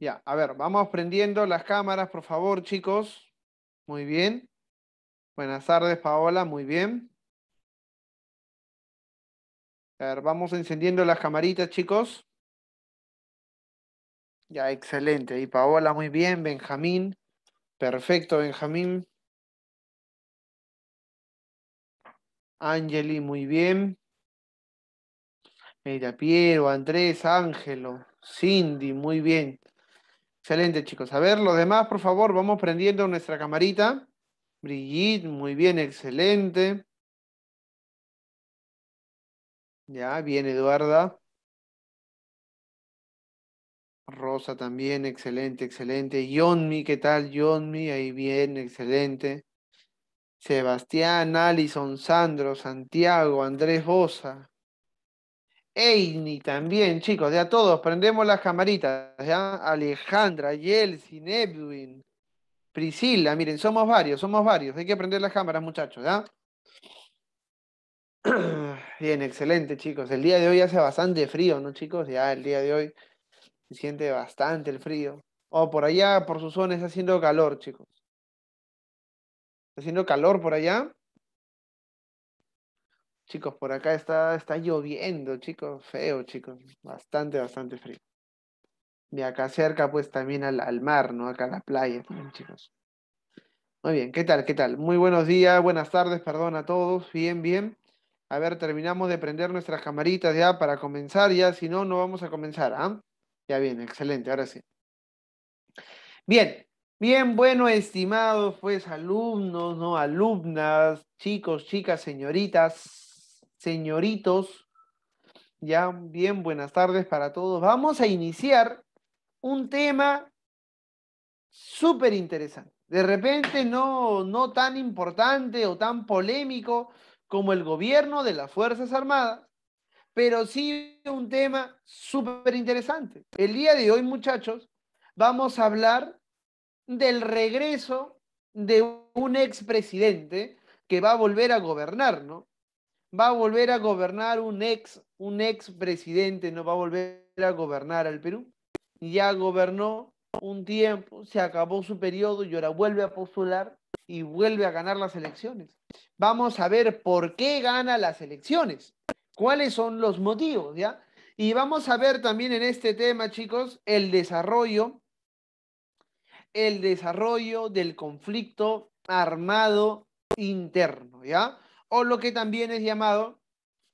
Ya, a ver, vamos prendiendo las cámaras, por favor, chicos. Muy bien. Buenas tardes, Paola, muy bien. A ver, vamos encendiendo las camaritas, chicos. Ya, excelente. Y Paola, muy bien. Benjamín, perfecto, Benjamín. Angeli, muy bien. Mira, Piero, Andrés, Ángelo, Cindy, muy bien. Excelente, chicos. A ver, los demás, por favor, vamos prendiendo nuestra camarita. Brigitte, muy bien, excelente. Ya, bien, Eduarda. Rosa también, excelente, excelente. Yonmi, ¿qué tal? Yonmi, ahí bien, excelente. Sebastián, Alison, Sandro, Santiago, Andrés Bosa. Eini también, chicos, ya todos, prendemos las camaritas, ¿ya? Alejandra, Yeltsin, Edwin, Priscila, miren, somos varios, somos varios, hay que prender las cámaras, muchachos, ¿ya? Bien, excelente, chicos. El día de hoy hace bastante frío, ¿no, chicos? Ya el día de hoy se siente bastante el frío. O oh, por allá, por sus zonas, está haciendo calor, chicos. Está haciendo calor por allá. Chicos, por acá está, está lloviendo, chicos, feo, chicos, bastante, bastante frío. Y acá cerca, pues también al, al mar, ¿no? Acá a la playa chicos. Muy bien, ¿qué tal? ¿Qué tal? Muy buenos días, buenas tardes, perdón a todos, bien, bien. A ver, terminamos de prender nuestras camaritas ya para comenzar, ya, si no, no vamos a comenzar, ¿ah? Ya bien, excelente, ahora sí. Bien, Bien, bueno, estimados pues alumnos, ¿no? Alumnas, chicos, chicas, señoritas señoritos. Ya, bien, buenas tardes para todos. Vamos a iniciar un tema súper interesante. De repente no, no tan importante o tan polémico como el gobierno de las Fuerzas Armadas, pero sí un tema súper interesante. El día de hoy, muchachos, vamos a hablar del regreso de un expresidente que va a volver a gobernar, ¿no? va a volver a gobernar un ex, un ex presidente, no va a volver a gobernar al Perú. Ya gobernó un tiempo, se acabó su periodo y ahora vuelve a postular y vuelve a ganar las elecciones. Vamos a ver por qué gana las elecciones, cuáles son los motivos, ¿ya? Y vamos a ver también en este tema, chicos, el desarrollo, el desarrollo del conflicto armado interno, ¿ya? o lo que también es llamado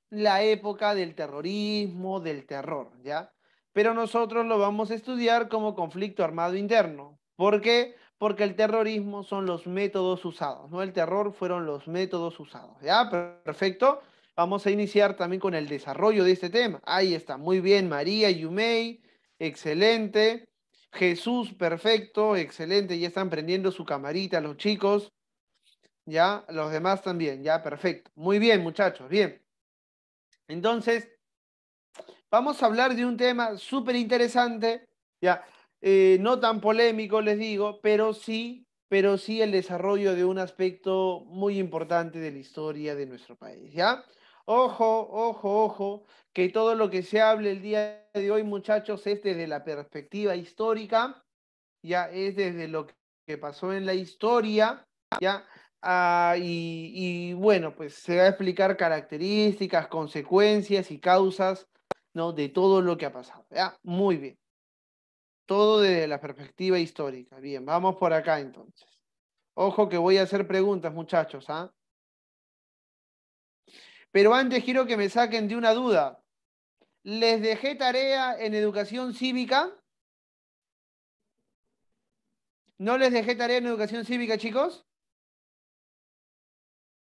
la época del terrorismo, del terror, ¿ya? Pero nosotros lo vamos a estudiar como conflicto armado interno. ¿Por qué? Porque el terrorismo son los métodos usados, ¿no? El terror fueron los métodos usados, ¿ya? Perfecto. Vamos a iniciar también con el desarrollo de este tema. Ahí está, muy bien, María, Yumei, excelente. Jesús, perfecto, excelente, ya están prendiendo su camarita los chicos. ¿Ya? Los demás también, ya, perfecto. Muy bien, muchachos, bien. Entonces, vamos a hablar de un tema súper interesante, ¿ya? Eh, no tan polémico, les digo, pero sí, pero sí el desarrollo de un aspecto muy importante de la historia de nuestro país, ¿ya? Ojo, ojo, ojo, que todo lo que se hable el día de hoy, muchachos, es desde la perspectiva histórica, ya es desde lo que pasó en la historia, ya Ah, y, bueno, pues se va a explicar características, consecuencias y causas ¿no? de todo lo que ha pasado. Muy bien. Todo desde la perspectiva histórica. Bien, vamos por acá entonces. Ojo que voy a hacer preguntas, muchachos. ¿ah? Pero antes quiero que me saquen de una duda. ¿Les dejé tarea en educación cívica? ¿No les dejé tarea en educación cívica, chicos?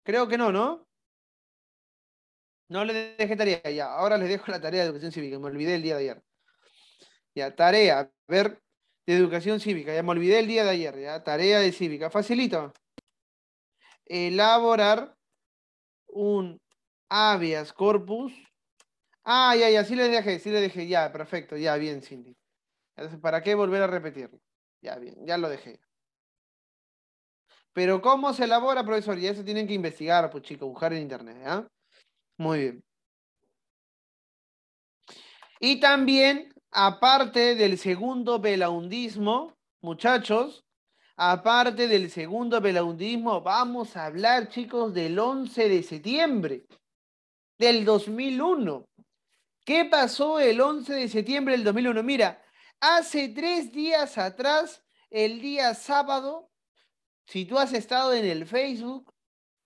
Creo que no, ¿no? No le dejé tarea, ya. Ahora les dejo la tarea de educación cívica, me olvidé el día de ayer. Ya, tarea, ver de educación cívica, ya me olvidé el día de ayer, ya, tarea de cívica, facilito. Elaborar un habeas corpus. Ah, ya, ya, sí le dejé, sí le dejé, ya, perfecto, ya, bien, Cindy. Entonces, ¿para qué volver a repetirlo? Ya, bien, ya lo dejé. Pero ¿cómo se elabora, profesor? Ya eso tienen que investigar, pues chicos, buscar en internet, ¿ah? Muy bien. Y también, aparte del segundo pelaundismo, muchachos, aparte del segundo pelaundismo, vamos a hablar, chicos, del 11 de septiembre del 2001. ¿Qué pasó el 11 de septiembre del 2001? Mira, hace tres días atrás, el día sábado, si tú has estado en el Facebook,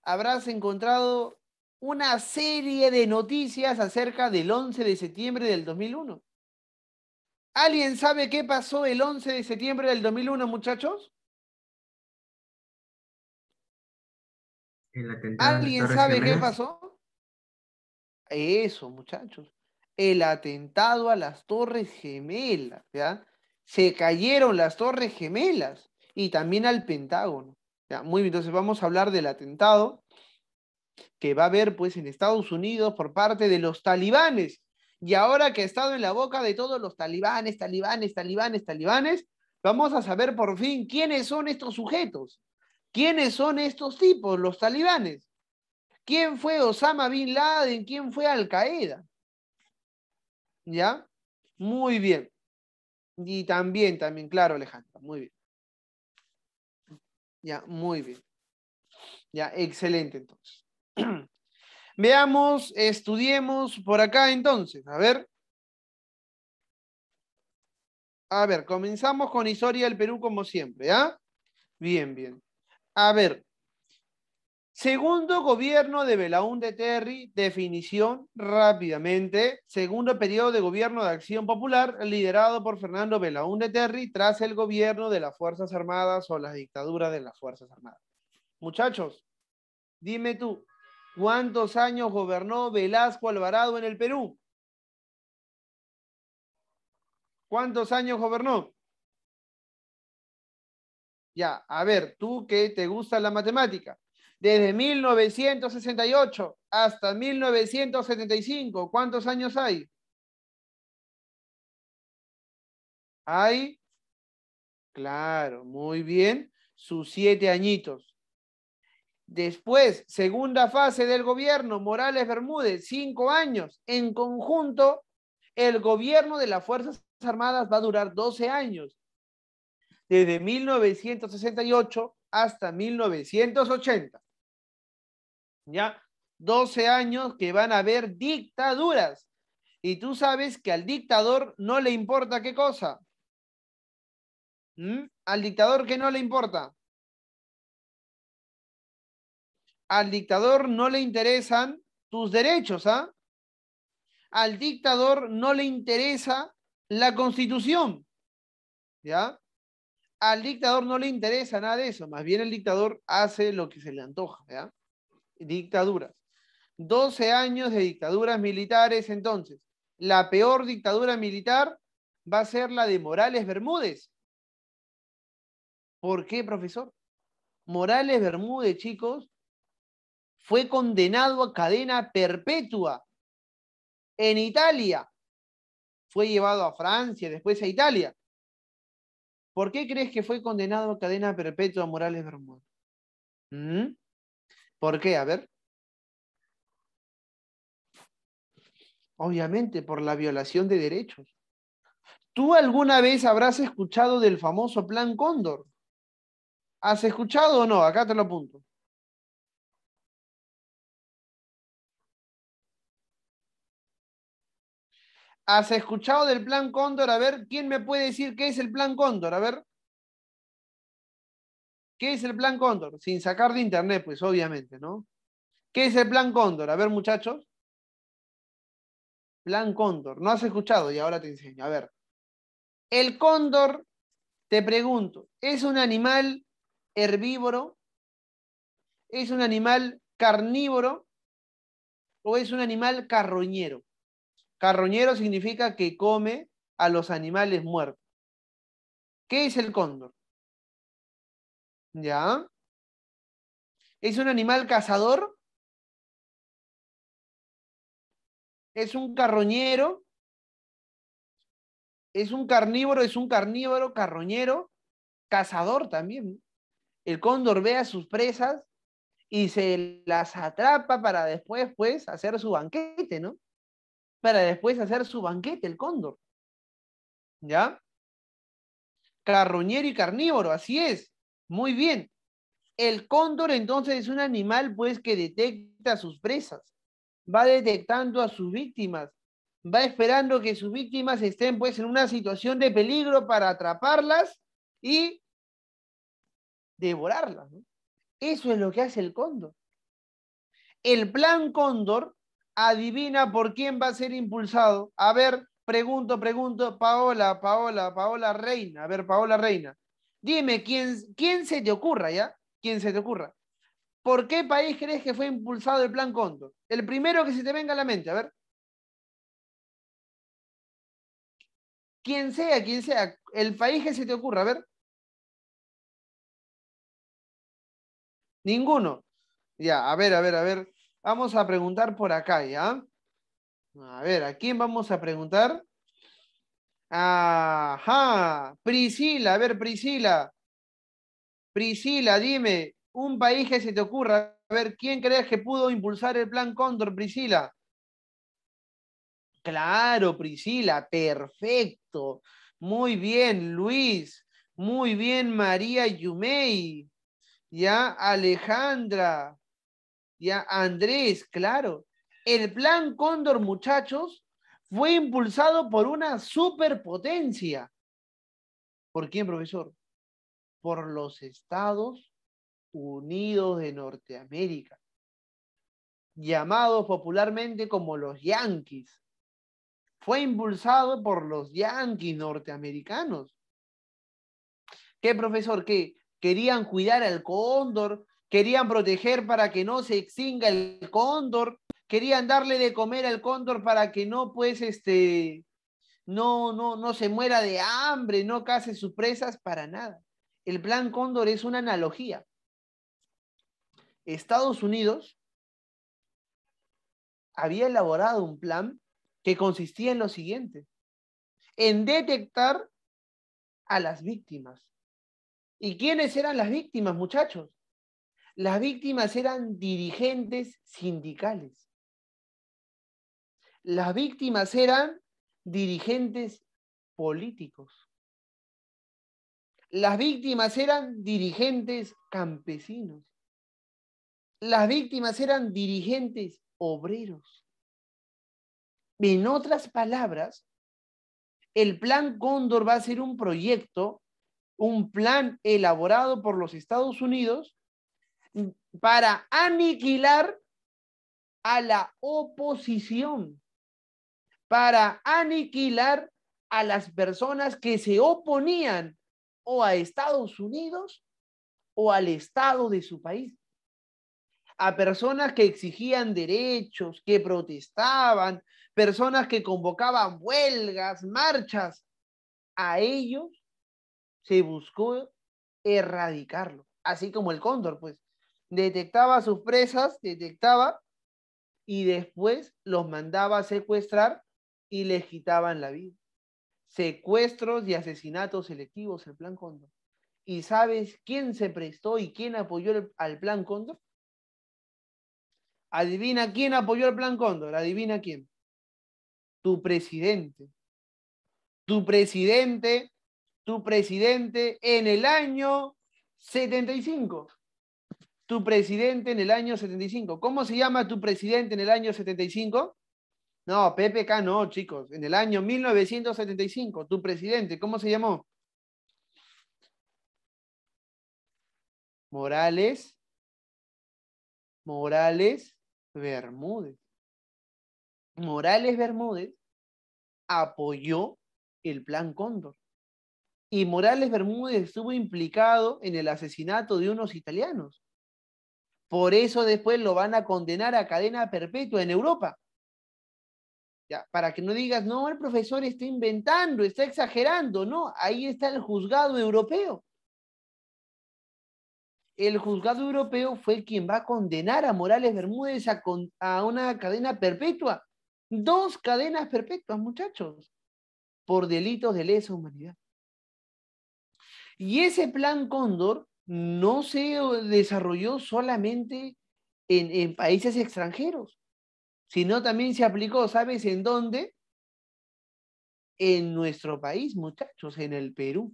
habrás encontrado una serie de noticias acerca del 11 de septiembre del 2001. ¿Alguien sabe qué pasó el 11 de septiembre del 2001, muchachos? ¿Alguien sabe qué pasó? Eso, muchachos. El atentado a las Torres Gemelas, ¿ya? Se cayeron las Torres Gemelas y también al Pentágono. Ya, muy bien, entonces vamos a hablar del atentado que va a haber pues en Estados Unidos por parte de los talibanes. Y ahora que ha estado en la boca de todos los talibanes, talibanes, talibanes, talibanes, vamos a saber por fin quiénes son estos sujetos, quiénes son estos tipos, los talibanes. ¿Quién fue Osama Bin Laden? ¿Quién fue Al Qaeda? ¿Ya? Muy bien. Y también, también, claro, Alejandra, muy bien. Ya, muy bien. Ya, excelente entonces. Veamos, estudiemos por acá entonces. A ver. A ver, comenzamos con historia del Perú como siempre, ¿ah? Bien, bien. A ver, Segundo gobierno de de Terry, definición rápidamente. Segundo periodo de gobierno de Acción Popular, liderado por Fernando de Terry, tras el gobierno de las Fuerzas Armadas o la dictadura de las Fuerzas Armadas. Muchachos, dime tú, ¿cuántos años gobernó Velasco Alvarado en el Perú? ¿Cuántos años gobernó? Ya, a ver, tú que te gusta la matemática desde 1968 hasta 1975. ¿Cuántos años hay? Hay, claro, muy bien, sus siete añitos. Después, segunda fase del gobierno, Morales Bermúdez, cinco años. En conjunto, el gobierno de las Fuerzas Armadas va a durar 12 años, desde 1968 hasta 1980. ¿ya? 12 años que van a haber dictaduras. Y tú sabes que al dictador no le importa qué cosa. ¿Mm? Al dictador que no le importa. Al dictador no le interesan tus derechos, ¿ah? Al dictador no le interesa la constitución, ¿ya? Al dictador no le interesa nada de eso, más bien el dictador hace lo que se le antoja, ¿ya? dictaduras. 12 años de dictaduras militares entonces. La peor dictadura militar va a ser la de Morales Bermúdez. ¿Por qué, profesor? Morales Bermúdez, chicos, fue condenado a cadena perpetua en Italia. Fue llevado a Francia, después a Italia. ¿Por qué crees que fue condenado a cadena perpetua Morales Bermúdez? ¿Mm? ¿Por qué? A ver. Obviamente, por la violación de derechos. ¿Tú alguna vez habrás escuchado del famoso Plan Cóndor? ¿Has escuchado o no? Acá te lo apunto. ¿Has escuchado del Plan Cóndor? A ver, ¿quién me puede decir qué es el Plan Cóndor? A ver. ¿Qué es el plan cóndor? Sin sacar de internet, pues obviamente, ¿no? ¿Qué es el plan cóndor? A ver, muchachos. Plan cóndor. No has escuchado y ahora te enseño. A ver. El cóndor, te pregunto, ¿es un animal herbívoro? ¿Es un animal carnívoro? ¿O es un animal carroñero? Carroñero significa que come a los animales muertos. ¿Qué es el cóndor? ¿Ya? ¿Es un animal cazador? ¿Es un carroñero? ¿Es un carnívoro? ¿Es un carnívoro carroñero? Cazador también. El cóndor ve a sus presas y se las atrapa para después, pues, hacer su banquete, ¿no? Para después hacer su banquete, el cóndor. ¿Ya? Carroñero y carnívoro, así es. Muy bien. El cóndor entonces es un animal pues que detecta sus presas, va detectando a sus víctimas, va esperando que sus víctimas estén pues en una situación de peligro para atraparlas y devorarlas. Eso es lo que hace el cóndor. El plan cóndor adivina por quién va a ser impulsado. A ver, pregunto, pregunto, Paola, Paola, Paola Reina. A ver, Paola Reina. Dime, ¿quién, se te ocurra, ¿ya? ¿Quién se te ocurra? ¿Por qué país crees que fue impulsado el plan Conto? El primero que se te venga a la mente, a ver. quién sea, quien sea, el país que se te ocurra, a ver. Ninguno. Ya, a ver, a ver, a ver. Vamos a preguntar por acá, ¿ya? A ver, ¿a quién vamos a preguntar? Ajá. Priscila, a ver, Priscila. Priscila, dime, un país que se te ocurra. A ver, ¿quién crees que pudo impulsar el plan Cóndor, Priscila? Claro, Priscila, perfecto. Muy bien, Luis. Muy bien, María Yumei. Ya, Alejandra. Ya, Andrés, claro. El plan Cóndor, muchachos, fue impulsado por una superpotencia. ¿Por quién, profesor? Por los Estados Unidos de Norteamérica, llamados popularmente como los Yankees. Fue impulsado por los Yankees norteamericanos. ¿Qué, profesor? ¿Qué? Querían cuidar al cóndor, querían proteger para que no se extinga el cóndor, querían darle de comer al cóndor para que no, pues, este, no, no, no se muera de hambre, no case sus presas, para nada. El plan cóndor es una analogía. Estados Unidos había elaborado un plan que consistía en lo siguiente, en detectar a las víctimas. ¿Y quiénes eran las víctimas, muchachos? Las víctimas eran dirigentes sindicales. Las víctimas eran dirigentes políticos. Las víctimas eran dirigentes campesinos. Las víctimas eran dirigentes obreros. En otras palabras, el plan Cóndor va a ser un proyecto, un plan elaborado por los Estados Unidos para aniquilar a la oposición para aniquilar a las personas que se oponían o a Estados Unidos o al Estado de su país. A personas que exigían derechos, que protestaban, personas que convocaban huelgas, marchas. A ellos se buscó erradicarlo, así como el cóndor, pues. Detectaba sus presas, detectaba y después los mandaba a secuestrar y les quitaban la vida. Secuestros y asesinatos selectivos, el Plan Cóndor. ¿Y sabes quién se prestó y quién apoyó al Plan Cóndor? Adivina quién apoyó el Plan Cóndor, adivina quién. Tu presidente. Tu presidente, tu presidente en el año 75. Tu presidente en el año 75. ¿Cómo se llama tu presidente en el año 75? No, PPK no, chicos. En el año 1975, tu presidente, ¿cómo se llamó? Morales. Morales Bermúdez. Morales Bermúdez apoyó el plan Cóndor. Y Morales Bermúdez estuvo implicado en el asesinato de unos italianos. Por eso después lo van a condenar a cadena perpetua en Europa para que no digas, no, el profesor está inventando, está exagerando, no, ahí está el juzgado europeo. El juzgado europeo fue quien va a condenar a Morales Bermúdez a, una cadena perpetua. Dos cadenas perpetuas, muchachos, por delitos de lesa humanidad. Y ese plan Cóndor no se desarrolló solamente en países extranjeros sino también se aplicó, ¿sabes en dónde? En nuestro país, muchachos, en el Perú.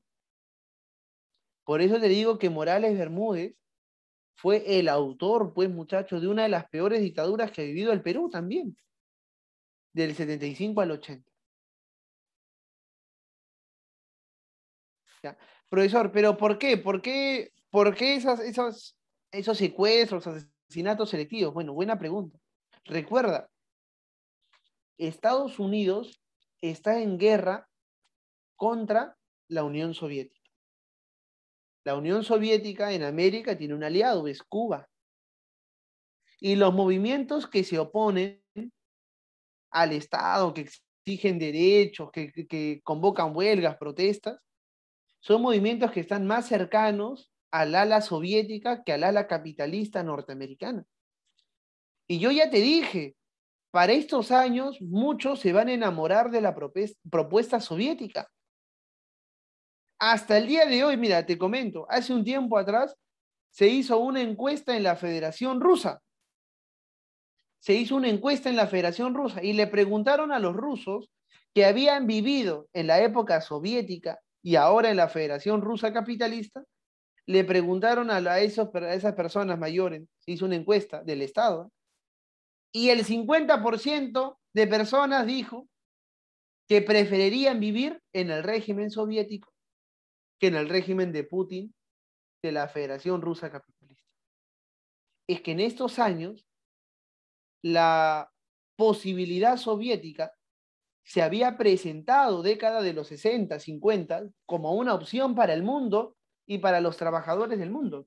Por eso te digo que Morales Bermúdez fue el autor, pues muchachos, de una de las peores dictaduras que ha vivido el Perú también, del 75 al 80. Profesor, pero ¿por qué? ¿Por qué, por qué esos secuestros, asesinatos selectivos? Bueno, buena pregunta. Recuerda, Estados Unidos está en guerra contra la Unión Soviética. La Unión Soviética en América tiene un aliado, es Cuba. Y los movimientos que se oponen al Estado, que exigen derechos, que, convocan huelgas, protestas, son movimientos que están más cercanos al ala soviética que al ala capitalista norteamericana. Y yo ya te dije, para estos años muchos se van a enamorar de la propuesta soviética. Hasta el día de hoy, mira, te comento, hace un tiempo atrás se hizo una encuesta en la Federación Rusa. Se hizo una encuesta en la Federación Rusa y le preguntaron a los rusos que habían vivido en la época soviética y ahora en la Federación Rusa Capitalista, le preguntaron a, a esas personas mayores, se hizo una encuesta del Estado, y el 50% de personas dijo que preferirían vivir en el régimen soviético que en el régimen de Putin de la Federación Rusa Capitalista. Es que en estos años la posibilidad soviética se había presentado década de los 60, 50 como una opción para el mundo y para los trabajadores del mundo.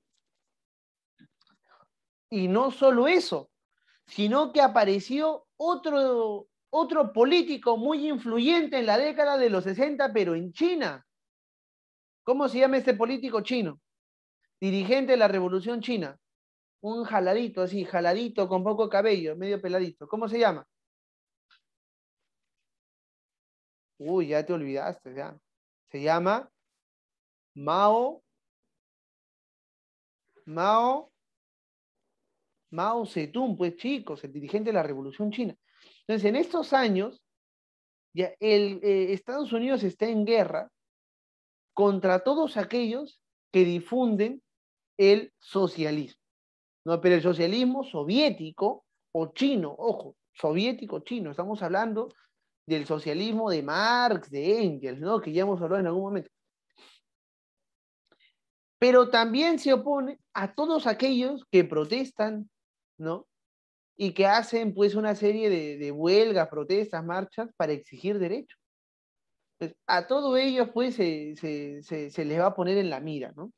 Y no solo eso, sino que apareció otro, otro político muy influyente en la década de los 60, pero en China. ¿Cómo se llama este político chino? Dirigente de la Revolución China. Un jaladito así, jaladito, con poco cabello, medio peladito. ¿Cómo se llama? Uy, ya te olvidaste, ya. Se llama Mao. Mao Mao Zedong, pues chicos, el dirigente de la Revolución China. Entonces, en estos años, ya el, eh, Estados Unidos está en guerra contra todos aquellos que difunden el socialismo. ¿no? Pero el socialismo soviético o chino, ojo, soviético chino, estamos hablando del socialismo de Marx, de Engels, ¿no? que ya hemos hablado en algún momento. Pero también se opone a todos aquellos que protestan ¿no? Y que hacen pues una serie de, huelgas, protestas, marchas para exigir derechos. Pues, a todo ellos pues se, les va a poner en la mira, ¿no?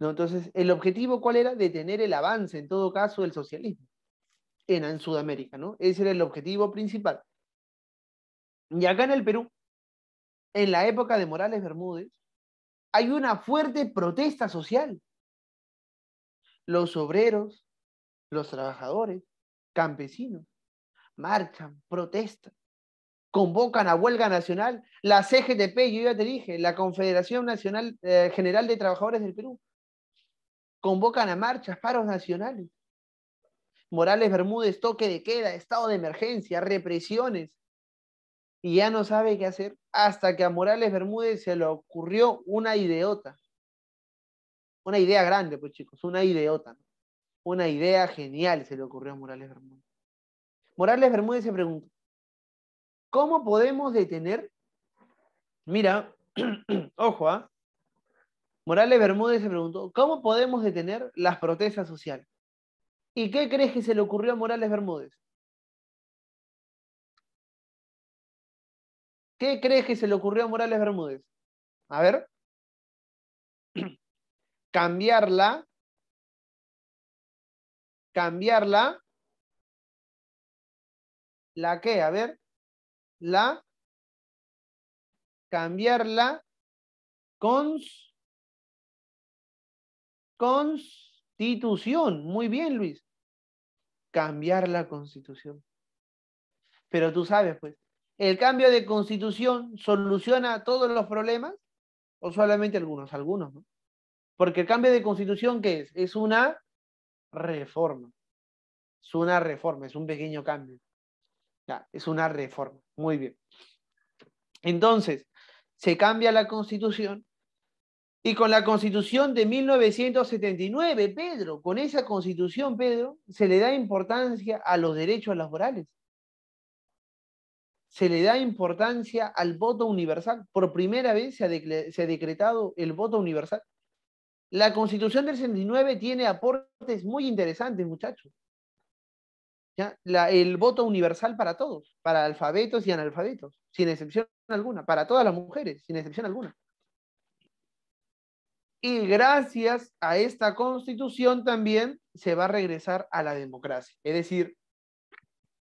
Entonces, ¿el objetivo cuál era? Detener el avance, en todo caso, del socialismo en, en Sudamérica, ¿no? Ese era el objetivo principal. Y acá en el Perú, en la época de Morales Bermúdez, hay una fuerte protesta social. Los obreros, los trabajadores, campesinos, marchan, protestan, convocan a huelga nacional, la CGTP, yo ya te dije, la Confederación Nacional eh, General de Trabajadores del Perú, convocan a marchas, paros nacionales. Morales Bermúdez, toque de queda, estado de emergencia, represiones. Y ya no sabe qué hacer hasta que a Morales Bermúdez se le ocurrió una idiota. Una idea grande, pues chicos, una idiota una idea genial se le ocurrió a Morales Bermúdez. Morales Bermúdez se preguntó. ¿cómo podemos detener? Mira, ojo, ¿ah? Morales Bermúdez se preguntó, ¿cómo podemos detener las protestas sociales? ¿Y qué crees que se le ocurrió a Morales Bermúdez? ¿Qué crees que se le ocurrió a Morales Bermúdez? A ver. Cambiarla cambiar la, la que, a ver, la, cambiarla con constitución. Muy bien, Luis. Cambiar la constitución. Pero tú sabes, pues, ¿el cambio de constitución soluciona todos los problemas? ¿O solamente algunos? Algunos, ¿no? Porque el cambio de constitución, ¿qué es? Es una reforma. Es una reforma, es un pequeño cambio. es una reforma. Muy bien. Entonces, se cambia la constitución y con la constitución de 1979, Pedro, con esa constitución, Pedro, se le da importancia a los derechos laborales. Se le da importancia al voto universal. Por primera vez se ha decretado el voto universal. La constitución del 69 tiene aportes muy interesantes, muchachos. el voto universal para todos, para alfabetos y analfabetos, sin excepción alguna, para todas las mujeres, sin excepción alguna. Y gracias a esta constitución también se va a regresar a la democracia. Es decir,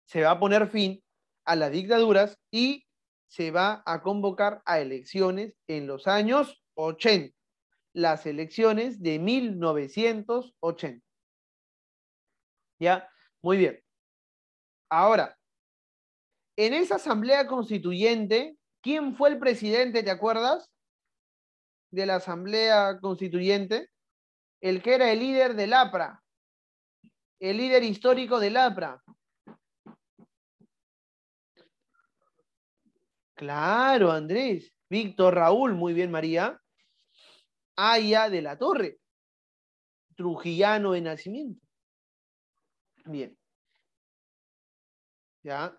se va a poner fin a las dictaduras y se va a convocar a elecciones en los años 80 las elecciones de 1980. ¿Ya? Muy bien. Ahora, en esa asamblea constituyente, ¿quién fue el presidente, te acuerdas? De la asamblea constituyente. El que era el líder del APRA, el líder histórico del APRA. Claro, Andrés. Víctor Raúl, muy bien, María. Aya de la Torre, trujillano de nacimiento. Bien. ¿Ya?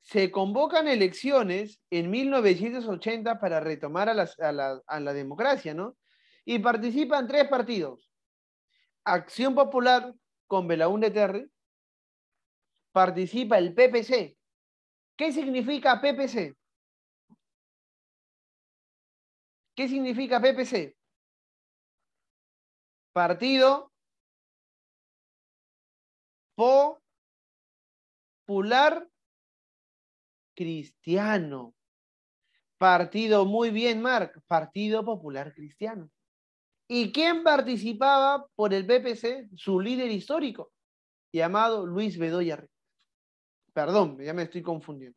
Se convocan elecciones en 1980 para retomar a, la, democracia, ¿no? Y participan tres partidos. Acción Popular con Belaúnde Terry, participa el PPC. ¿Qué significa PPC? ¿Qué significa PPC? Partido Popular Cristiano. Partido, muy bien, Marc, Partido Popular Cristiano. ¿Y quién participaba por el PPC? Su líder histórico, llamado Luis Bedoya Perdón, ya me estoy confundiendo.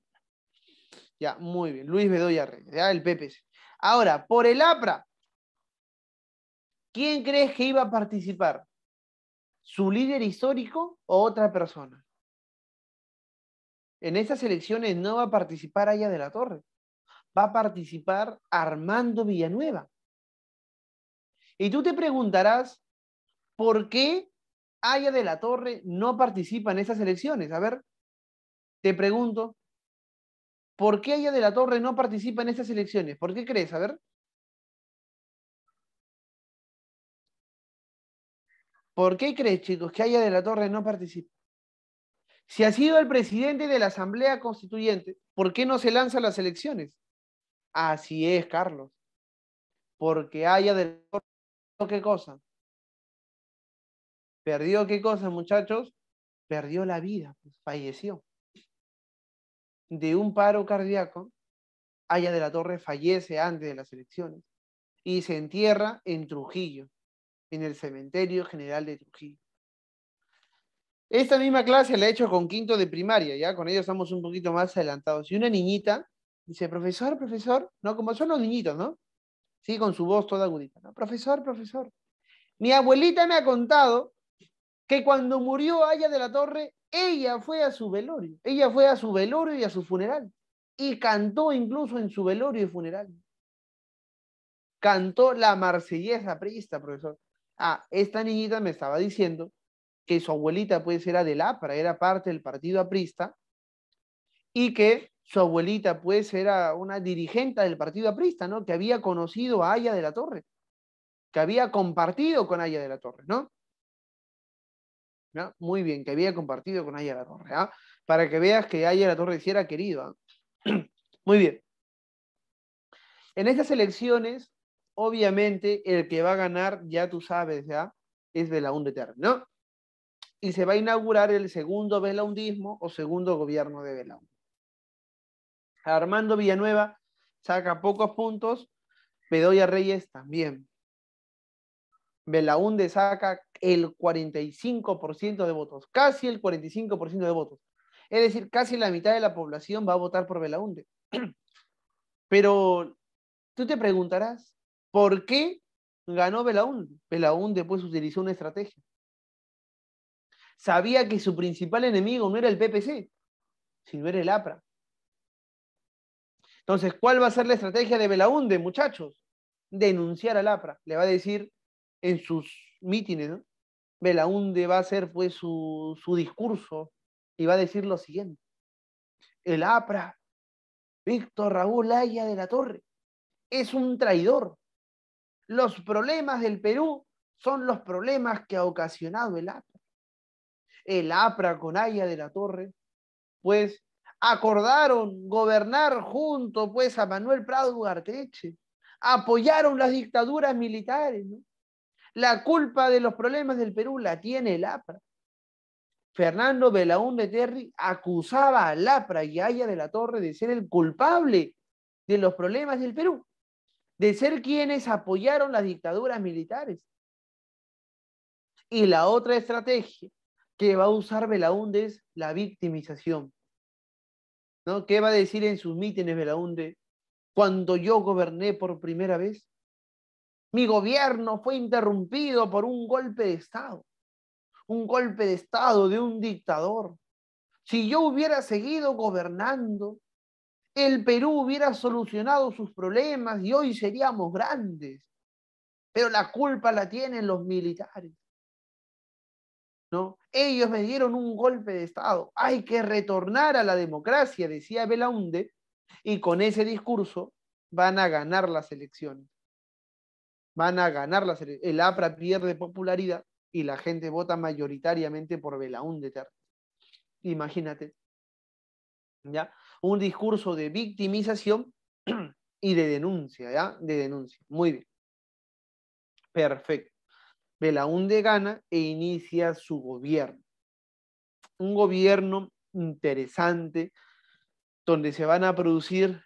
Ya, muy bien, Luis Bedoya ya el PPC. Ahora, por el APRA, ¿quién crees que iba a participar? ¿Su líder histórico o otra persona? En esas elecciones no va a participar Aya de la Torre, va a participar Armando Villanueva. Y tú te preguntarás, ¿por qué Aya de la Torre no participa en esas elecciones? A ver, te pregunto, ¿Por qué Aya de la Torre no participa en estas elecciones? ¿Por qué crees? A ver. ¿Por qué crees, chicos, que Aya de la Torre no participa? Si ha sido el presidente de la Asamblea Constituyente, ¿por qué no se lanza a las elecciones? Así es, Carlos. Porque Aya de la Torre qué cosa? ¿Perdió qué cosa, muchachos? Perdió la vida, pues, falleció de un paro cardíaco, Aya de la Torre fallece antes de las elecciones y se entierra en Trujillo, en el Cementerio General de Trujillo. Esta misma clase la he hecho con quinto de primaria, ya con ellos estamos un poquito más adelantados. Y una niñita dice, profesor, profesor, no, como son los niñitos, ¿no? Sí, con su voz toda agudita, ¿no? Profesor, profesor, mi abuelita me ha contado que cuando murió Aya de la Torre, ella fue a su velorio, ella fue a su velorio y a su funeral, y cantó incluso en su velorio y funeral. Cantó la marsellesa Aprista, profesor. Ah, esta niñita me estaba diciendo que su abuelita pues era del APRA, era parte del partido aprista, y que su abuelita pues era una dirigente del partido aprista, ¿no? Que había conocido a Aya de la Torre, que había compartido con Aya de la Torre, ¿no? Muy bien, que había compartido con Aya la Torre, ¿ah? para que veas que Aya la Torre hiciera querido ¿ah? Muy bien. En estas elecciones, obviamente, el que va a ganar, ya tú sabes, ¿ya? es Belaúnde Terre, ¿no? Y se va a inaugurar el segundo belaundismo o segundo gobierno de Belaúnde. Armando Villanueva saca pocos puntos, Bedoya Reyes también. Belaúnde saca el 45% de votos, casi el 45% de votos. Es decir, casi la mitad de la población va a votar por Belaunde. Pero tú te preguntarás, ¿por qué ganó Belaunde? Belaunde pues utilizó una estrategia. Sabía que su principal enemigo no era el PPC, sino era el APRA. Entonces, ¿cuál va a ser la estrategia de Belaunde, muchachos? Denunciar al APRA. Le va a decir en sus mítines, ¿no? Belaunde va a hacer pues su, discurso y va a decir lo siguiente. El APRA, Víctor Raúl Aya de la Torre, es un traidor. Los problemas del Perú son los problemas que ha ocasionado el APRA. El APRA con Aya de la Torre, pues acordaron gobernar junto pues a Manuel Prado Ugarteche, apoyaron las dictaduras militares, ¿no? La culpa de los problemas del Perú la tiene el APRA. Fernando Belaúnde Terry acusaba a APRA y Aya de la Torre de ser el culpable de los problemas del Perú, de ser quienes apoyaron las dictaduras militares. Y la otra estrategia que va a usar Belaúnde es la victimización. ¿No? ¿Qué va a decir en sus mítines Belaúnde? Cuando yo goberné por primera vez, mi gobierno fue interrumpido por un golpe de Estado, un golpe de Estado de un dictador. Si yo hubiera seguido gobernando, el Perú hubiera solucionado sus problemas y hoy seríamos grandes. Pero la culpa la tienen los militares. ¿No? Ellos me dieron un golpe de Estado. Hay que retornar a la democracia, decía Belaunde, y con ese discurso van a ganar las elecciones van a ganar la serie. El APRA pierde popularidad y la gente vota mayoritariamente por Belaúnde Imagínate. ¿Ya? Un discurso de victimización y de denuncia, ¿ya? De denuncia. Muy bien. Perfecto. Belaúnde gana e inicia su gobierno. Un gobierno interesante donde se van a producir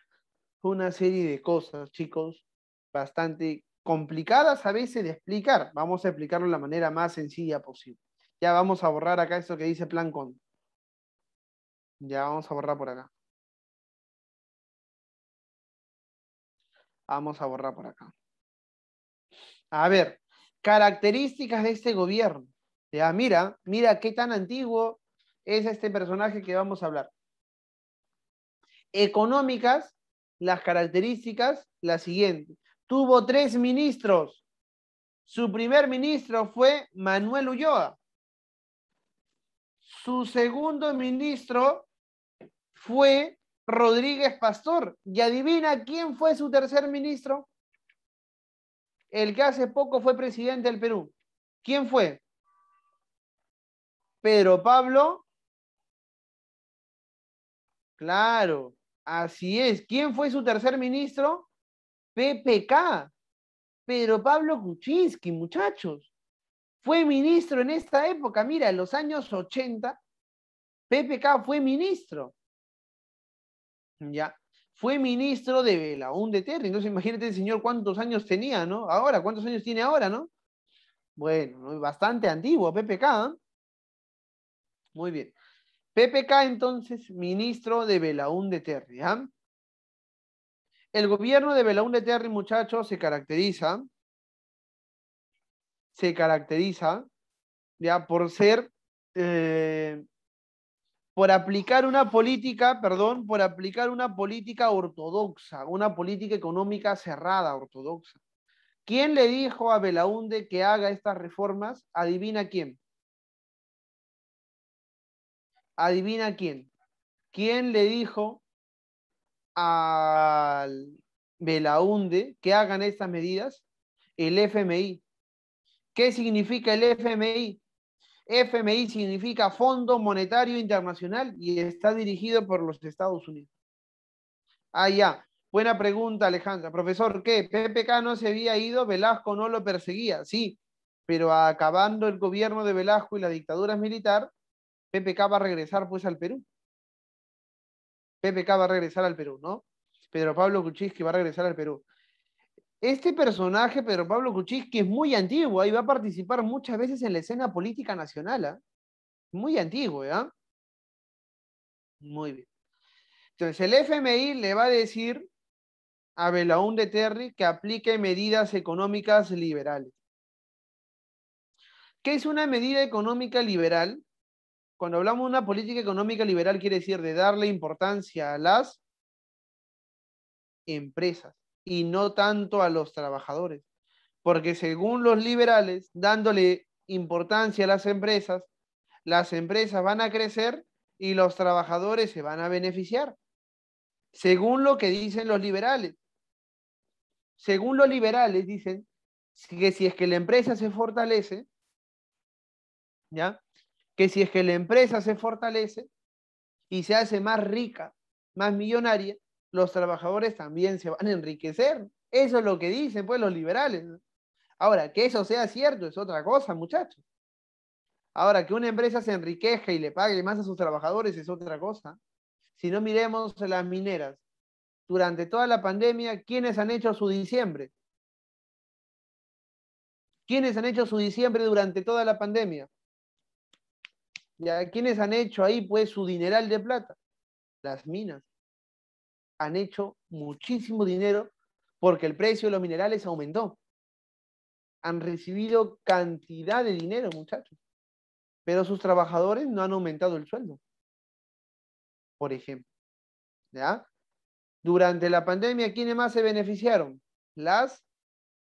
una serie de cosas, chicos, bastante complicadas a veces de explicar. Vamos a explicarlo de la manera más sencilla posible. Ya vamos a borrar acá esto que dice plan con. Ya vamos a borrar por acá. Vamos a borrar por acá. A ver, características de este gobierno. Ya, mira, mira qué tan antiguo es este personaje que vamos a hablar. Económicas, las características, las siguientes tuvo tres ministros. Su primer ministro fue Manuel Ulloa. Su segundo ministro fue Rodríguez Pastor. Y adivina quién fue su tercer ministro. El que hace poco fue presidente del Perú. ¿Quién fue? Pedro Pablo. Claro, así es. ¿Quién fue su tercer ministro? PPK, Pedro Pablo Kuczynski, muchachos. Fue ministro en esta época, mira, en los años 80, PPK fue ministro. Ya, fue ministro de Vela, un de Terry. Entonces imagínate señor cuántos años tenía, ¿no? Ahora, ¿cuántos años tiene ahora, no? Bueno, bastante antiguo, PPK. ¿eh? Muy bien. PPK entonces, ministro de Belaún de Terry. ¿eh? el gobierno de Belaúnde Terry, muchachos, se caracteriza, se caracteriza, ya, por ser, eh, por aplicar una política, perdón, por aplicar una política ortodoxa, una política económica cerrada, ortodoxa. ¿Quién le dijo a Belaúnde que haga estas reformas? Adivina quién. Adivina quién. ¿Quién le dijo al Belaunde que hagan estas medidas? El FMI. ¿Qué significa el FMI? FMI significa Fondo Monetario Internacional y está dirigido por los Estados Unidos. Ah, ya. Buena pregunta, Alejandra. Profesor, ¿qué? PPK no se había ido, Velasco no lo perseguía. Sí, pero acabando el gobierno de Velasco y la dictadura militar, PPK va a regresar pues al Perú. PPK va a regresar al Perú, ¿no? Pedro Pablo Kuczynski va a regresar al Perú. Este personaje, Pedro Pablo Kuczynski, es muy antiguo ¿eh? y va a participar muchas veces en la escena política nacional. ¿eh? Muy antiguo, ¿ya? ¿eh? Muy bien. Entonces, el FMI le va a decir a Belaún de Terry que aplique medidas económicas liberales. ¿Qué es una medida económica liberal? Cuando hablamos de una política económica liberal, quiere decir de darle importancia a las empresas y no tanto a los trabajadores. Porque según los liberales, dándole importancia a las empresas, las empresas van a crecer y los trabajadores se van a beneficiar. Según lo que dicen los liberales. Según los liberales, dicen que si es que la empresa se fortalece, ¿ya? que si es que la empresa se fortalece y se hace más rica, más millonaria, los trabajadores también se van a enriquecer. Eso es lo que dicen pues los liberales. Ahora, que eso sea cierto es otra cosa, muchachos. Ahora, que una empresa se enriquezca y le pague más a sus trabajadores es otra cosa. Si no miremos las mineras, durante toda la pandemia, ¿quiénes han hecho su diciembre? ¿Quiénes han hecho su diciembre durante toda la pandemia? ¿Ya? quiénes han hecho ahí pues su dineral de plata? Las minas. Han hecho muchísimo dinero porque el precio de los minerales aumentó. Han recibido cantidad de dinero, muchachos. Pero sus trabajadores no han aumentado el sueldo. Por ejemplo. ¿Ya? Durante la pandemia, ¿quiénes más se beneficiaron? Las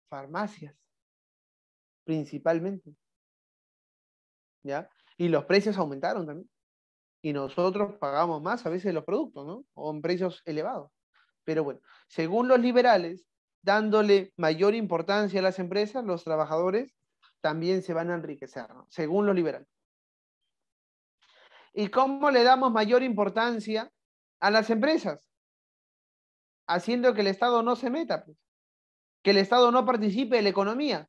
farmacias, principalmente. ¿Ya? Y los precios aumentaron también. Y nosotros pagamos más a veces los productos, ¿no? O en precios elevados. Pero bueno, según los liberales, dándole mayor importancia a las empresas, los trabajadores también se van a enriquecer, ¿no? según los liberales. ¿Y cómo le damos mayor importancia a las empresas? Haciendo que el Estado no se meta, pues. que el Estado no participe en la economía,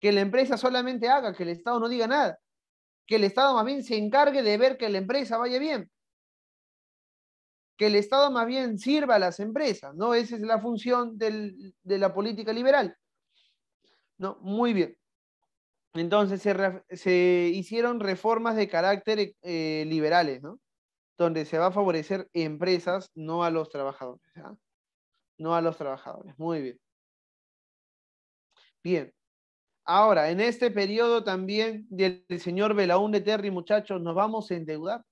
que la empresa solamente haga, que el Estado no diga nada que el Estado más bien se encargue de ver que la empresa vaya bien. Que el Estado más bien sirva a las empresas, ¿no? Esa es la función de la política liberal. ¿No? Muy bien. Entonces se, hicieron reformas de carácter eh, eh, liberales, ¿no? Donde se va a favorecer empresas, no a los trabajadores. ¿ah? No a los trabajadores. Muy bien. Bien. Ahora, en este periodo también del señor de Terry, muchachos, nos vamos a endeudar.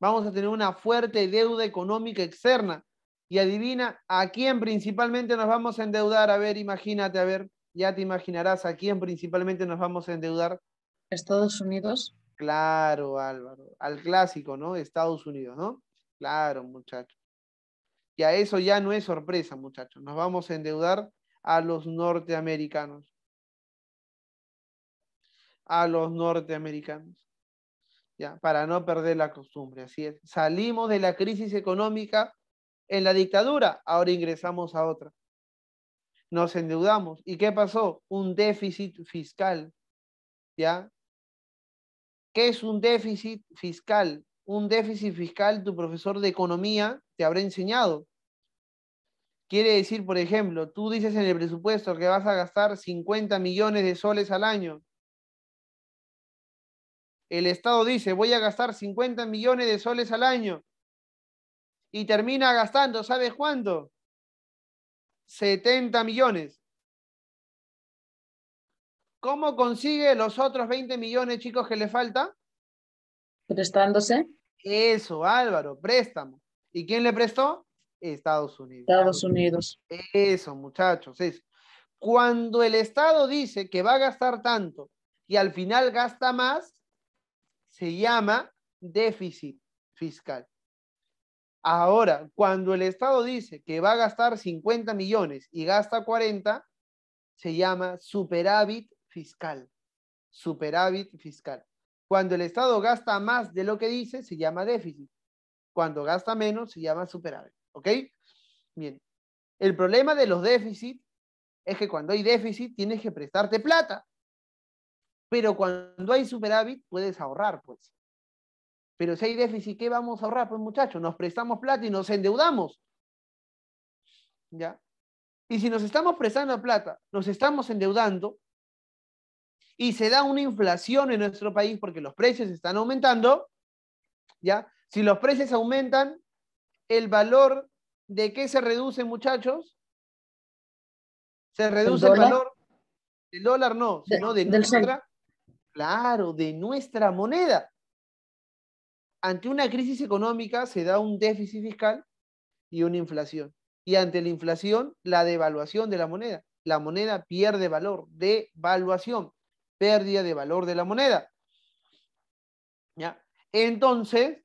Vamos a tener una fuerte deuda económica externa. Y adivina a quién principalmente nos vamos a endeudar. A ver, imagínate, a ver, ya te imaginarás a quién principalmente nos vamos a endeudar. Estados Unidos. Claro, Álvaro. Al clásico, ¿no? Estados Unidos, ¿no? Claro, muchachos. Y a eso ya no es sorpresa, muchachos. Nos vamos a endeudar a los norteamericanos a los norteamericanos. Ya, para no perder la costumbre, así es. Salimos de la crisis económica en la dictadura, ahora ingresamos a otra. Nos endeudamos. ¿Y qué pasó? Un déficit fiscal. ¿Ya? ¿Qué es un déficit fiscal? Un déficit fiscal, tu profesor de economía te habrá enseñado. Quiere decir, por ejemplo, tú dices en el presupuesto que vas a gastar 50 millones de soles al año el Estado dice, voy a gastar 50 millones de soles al año y termina gastando, ¿sabes cuánto? 70 millones. ¿Cómo consigue los otros 20 millones, chicos, que le falta? Prestándose. Eso, Álvaro, préstamo. ¿Y quién le prestó? Estados Unidos. Estados Unidos. Eso, muchachos, eso. Cuando el Estado dice que va a gastar tanto y al final gasta más, se llama déficit fiscal. Ahora, cuando el Estado dice que va a gastar 50 millones y gasta 40, se llama superávit fiscal. Superávit fiscal. Cuando el Estado gasta más de lo que dice, se llama déficit. Cuando gasta menos, se llama superávit. ¿Ok? Bien. El problema de los déficits es que cuando hay déficit tienes que prestarte plata. Pero cuando hay superávit, puedes ahorrar, pues. Pero si hay déficit, ¿qué vamos a ahorrar? Pues muchachos, nos prestamos plata y nos endeudamos. ¿Ya? Y si nos estamos prestando plata, nos estamos endeudando y se da una inflación en nuestro país porque los precios están aumentando, ¿ya? Si los precios aumentan, el valor de qué se reduce, muchachos? Se reduce el, valor del dólar no, sino del de Claro, de nuestra moneda. Ante una crisis económica se da un déficit fiscal y una inflación. Y ante la inflación, la devaluación de la moneda. La moneda pierde valor, devaluación, pérdida de valor de la moneda. ¿Ya? Entonces,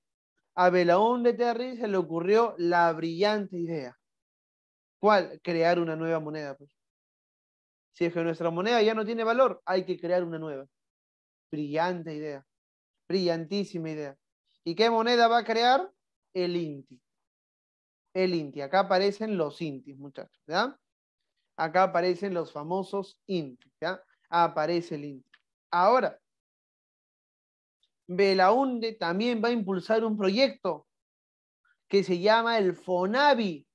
a Belaón de Terry se le ocurrió la brillante idea. ¿Cuál? Crear una nueva moneda. Pues. Si es que nuestra moneda ya no tiene valor, hay que crear una nueva. Brillante idea. Brillantísima idea. ¿Y qué moneda va a crear? El INTI. El INTI. Acá aparecen los INTIs, muchachos. ¿verdad? Acá aparecen los famosos INTI. ¿ya? Ah, aparece el INTI. Ahora, Belaunde también va a impulsar un proyecto que se llama el FONAVI,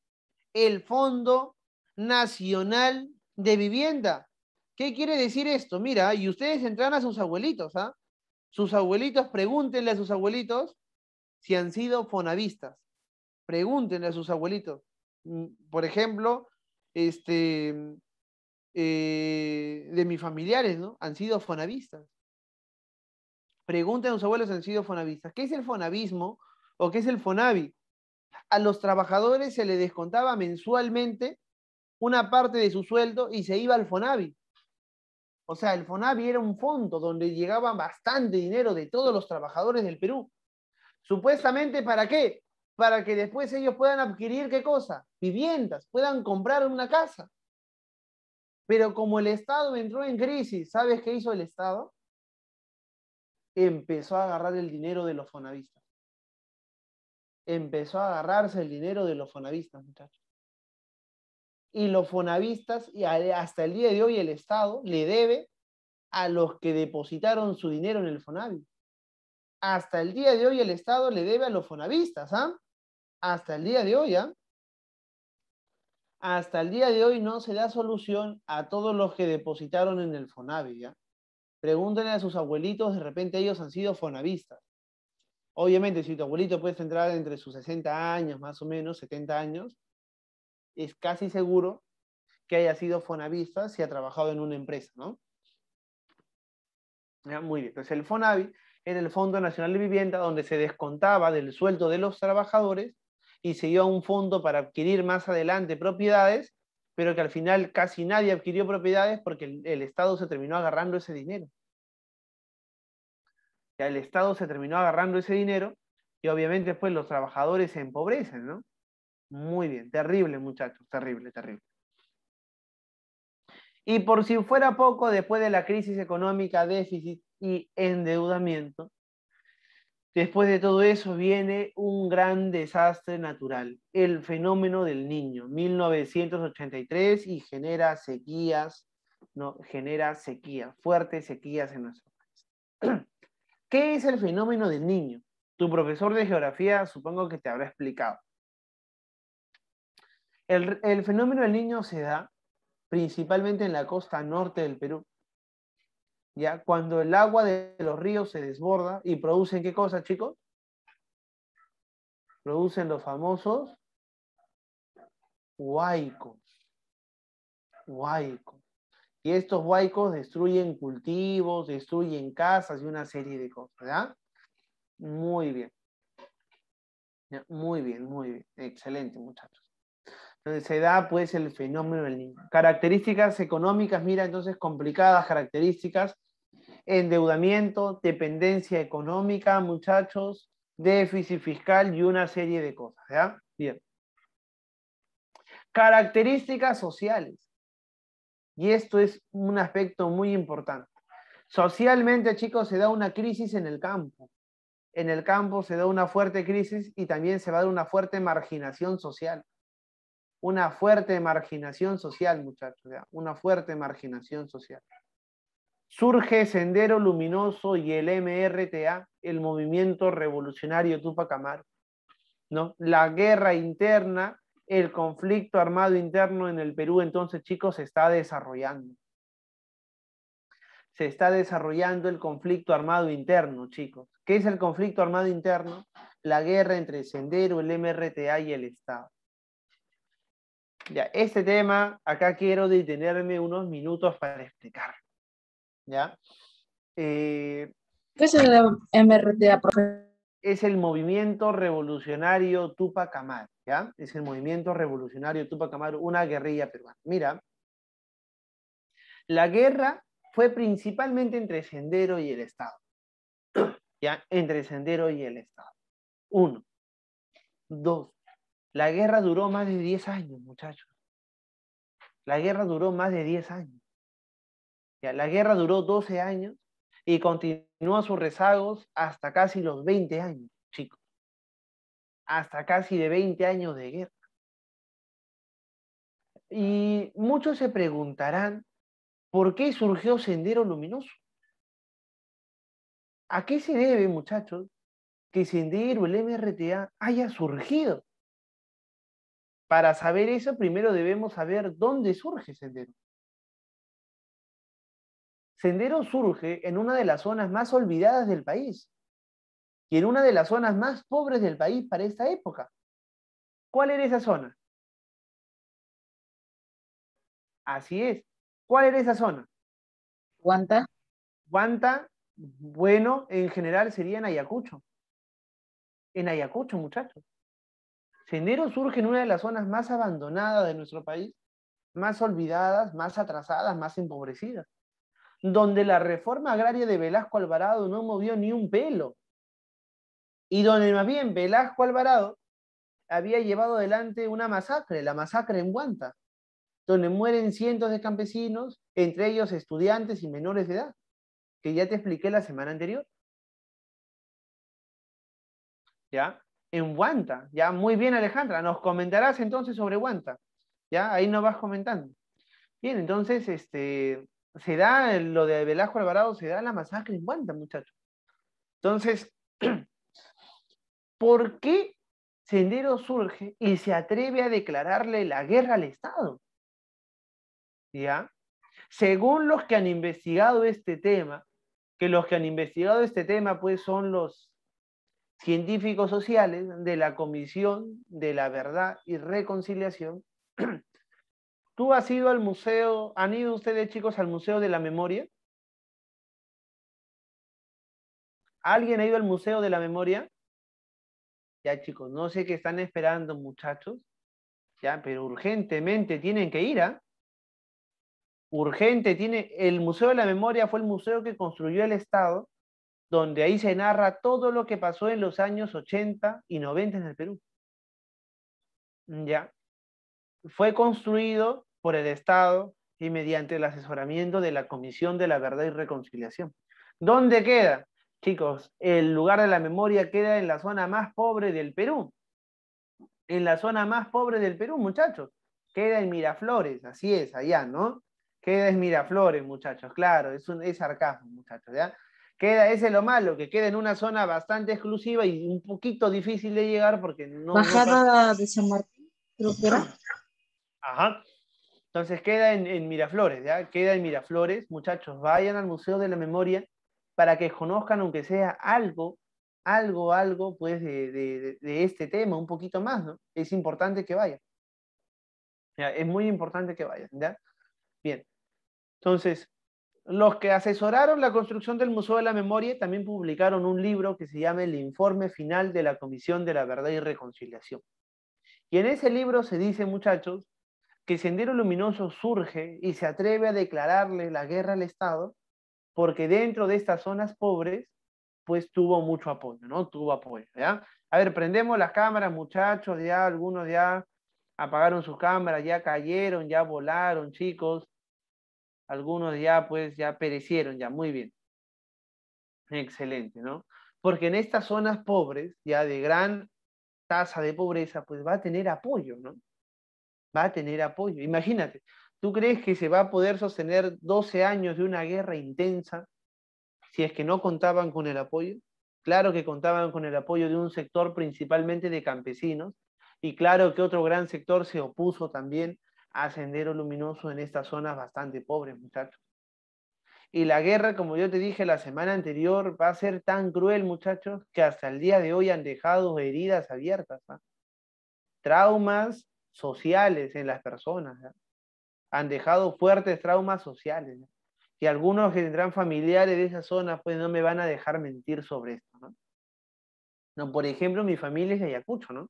el Fondo Nacional de Vivienda. ¿Qué quiere decir esto? Mira, y ustedes entran a sus abuelitos, ¿ah? Sus abuelitos, pregúntenle a sus abuelitos si han sido fonavistas. Pregúntenle a sus abuelitos. Mm, por ejemplo, este, eh, de mis familiares, ¿no? Han sido fonavistas. Pregunten a sus abuelos si han sido fonavistas. ¿Qué es el fonavismo o qué es el fonavi? A los trabajadores se les descontaba mensualmente una parte de su sueldo y se iba al fonavi. O sea, el FONAVI era un fondo donde llegaba bastante dinero de todos los trabajadores del Perú. Supuestamente, ¿para qué? Para que después ellos puedan adquirir qué cosa? Viviendas, puedan comprar una casa. Pero como el Estado entró en crisis, ¿sabes qué hizo el Estado? Empezó a agarrar el dinero de los fonavistas. Empezó a agarrarse el dinero de los fonavistas, muchachos y los fonavistas y hasta el día de hoy el Estado le debe a los que depositaron su dinero en el Fonavi. Hasta el día de hoy el Estado le debe a los fonavistas, ¿ah? Hasta el día de hoy, ¿ah? Hasta el día de hoy no se da solución a todos los que depositaron en el Fonavi, ¿ya? Pregúntenle a sus abuelitos, de repente ellos han sido fonavistas. Obviamente, si tu abuelito puede entrar entre sus 60 años, más o menos, 70 años, es casi seguro que haya sido Fonavista si ha trabajado en una empresa, ¿no? Ah, muy bien, entonces el Fonavi era el Fondo Nacional de Vivienda donde se descontaba del sueldo de los trabajadores y se dio a un fondo para adquirir más adelante propiedades, pero que al final casi nadie adquirió propiedades porque el, Estado se terminó agarrando ese dinero. Ya el Estado se terminó agarrando ese dinero y obviamente pues los trabajadores se empobrecen, ¿no? Muy bien, terrible muchachos, terrible, terrible. Y por si fuera poco, después de la crisis económica, déficit y endeudamiento, después de todo eso viene un gran desastre natural, el fenómeno del niño, 1983, y genera sequías, no, genera sequías. fuertes sequías en nuestro país. ¿Qué es el fenómeno del niño? Tu profesor de geografía supongo que te habrá explicado. El, fenómeno del niño se da principalmente en la costa norte del Perú. ¿Ya? Cuando el agua de los ríos se desborda y producen qué cosa, chicos? Producen los famosos huaicos. Huaicos. Y estos huaicos destruyen cultivos, destruyen casas y una serie de cosas, ¿verdad? Muy bien. Muy bien, muy bien. Excelente, muchachos se da pues el fenómeno del niño. Características económicas, mira entonces complicadas características, endeudamiento, dependencia económica, muchachos, déficit fiscal y una serie de cosas, ¿ya? Bien. Características sociales. Y esto es un aspecto muy importante. Socialmente, chicos, se da una crisis en el campo. En el campo se da una fuerte crisis y también se va a dar una fuerte marginación social una fuerte marginación social, muchachos, una fuerte marginación social. Surge Sendero Luminoso y el MRTA, el movimiento revolucionario Tupac ¿no? La guerra interna, el conflicto armado interno en el Perú, entonces, chicos, se está desarrollando. Se está desarrollando el conflicto armado interno, chicos. ¿Qué es el conflicto armado interno? La guerra entre Sendero, el MRTA y el Estado. Ya, este tema, acá quiero detenerme unos minutos para explicar. ¿Ya? Eh, ¿Qué es el MRTA, Es el movimiento revolucionario Tupac Amar, ¿ya? Es el movimiento revolucionario Tupac Amar, una guerrilla peruana. Mira, la guerra fue principalmente entre Sendero y el Estado. ¿Ya? Entre Sendero y el Estado. Uno. Dos. La guerra duró más de 10 años, muchachos. La guerra duró más de 10 años. la guerra duró 12 años y continuó sus rezagos hasta casi los 20 años, chicos. Hasta casi de 20 años de guerra. Y muchos se preguntarán, ¿por qué surgió Sendero Luminoso? ¿A qué se debe, muchachos, que Sendero, el MRTA, haya surgido? para saber eso, primero debemos saber dónde surge Sendero. Sendero surge en una de las zonas más olvidadas del país y en una de las zonas más pobres del país para esta época. ¿Cuál era esa zona? Así es. ¿Cuál era esa zona? Guanta. Guanta, bueno, en general sería en Ayacucho. En Ayacucho, muchachos enero surge en una de las zonas más abandonadas de nuestro país, más olvidadas, más atrasadas, más empobrecidas, donde la reforma agraria de Velasco Alvarado no movió ni un pelo, y donde más bien Velasco Alvarado había llevado adelante una masacre, la masacre en Guanta, donde mueren cientos de campesinos, entre ellos estudiantes y menores de edad, que ya te expliqué la semana anterior. ¿Ya? en Guanta. Ya, muy bien, Alejandra. Nos comentarás entonces sobre Guanta. Ya, ahí nos vas comentando. Bien, entonces, este, se da lo de Velasco Alvarado, se da la masacre en Guanta, muchachos. Entonces, ¿por qué Sendero surge y se atreve a declararle la guerra al Estado? ¿Ya? Según los que han investigado este tema, que los que han investigado este tema pues son los científicos sociales de la Comisión de la Verdad y Reconciliación. ¿Tú has ido al museo, han ido ustedes chicos al Museo de la Memoria? ¿Alguien ha ido al Museo de la Memoria? Ya chicos, no sé qué están esperando muchachos, ya, pero urgentemente tienen que ir, ¿ah? Urgente, tiene, el Museo de la Memoria fue el museo que construyó el Estado donde ahí se narra todo lo que pasó en los años 80 y 90 en el Perú. Mm, ¿Ya? Fue construido por el Estado y mediante el asesoramiento de la Comisión de la Verdad y Reconciliación. ¿Dónde queda? Chicos, el lugar de la memoria queda en la zona más pobre del Perú. En la zona más pobre del Perú, muchachos. Queda en Miraflores, así es, allá, ¿no? Queda en Miraflores, muchachos, claro, es, un, es sarcasmo, muchachos, ¿ya? queda, ese es lo malo, que queda en una zona bastante exclusiva y un poquito difícil de llegar porque no. Bajada de San Martín, creo Ajá. Entonces queda en, Miraflores, ¿ya? Queda en Miraflores. Muchachos, vayan al Museo de la Memoria para que conozcan, aunque sea algo, algo, algo, pues, de, este tema, un poquito más, ¿no? Es importante que vayan. Es muy importante que vayan, ¿ya? Bien. Entonces, los que asesoraron la construcción del Museo de la Memoria también publicaron un libro que se llama El Informe Final de la Comisión de la Verdad y Reconciliación. Y en ese libro se dice, muchachos, que Sendero Luminoso surge y se atreve a declararle la guerra al Estado porque dentro de estas zonas pobres, pues tuvo mucho apoyo, ¿no? Tuvo apoyo, ¿ya? A ver, prendemos las cámaras, muchachos, ya algunos ya apagaron sus cámaras, ya cayeron, ya volaron, chicos. Algunos ya, pues, ya perecieron, ya, muy bien. Excelente, ¿no? Porque en estas zonas pobres, ya de gran tasa de pobreza, pues va a tener apoyo, ¿no? Va a tener apoyo. Imagínate, ¿tú crees que se va a poder sostener 12 años de una guerra intensa si es que no contaban con el apoyo? Claro que contaban con el apoyo de un sector principalmente de campesinos y claro que otro gran sector se opuso también a Luminoso en estas zonas bastante pobres, muchachos. Y la guerra, como yo te dije la semana anterior, va a ser tan cruel, muchachos, que hasta el día de hoy han dejado heridas abiertas, ¿ah? traumas sociales en las personas. ¿ah? Han dejado fuertes traumas sociales. ¿ah? Y algunos que tendrán familiares de esa zona, pues no me van a dejar mentir sobre esto. ¿no? por ejemplo, mi familia es de Ayacucho, ¿no?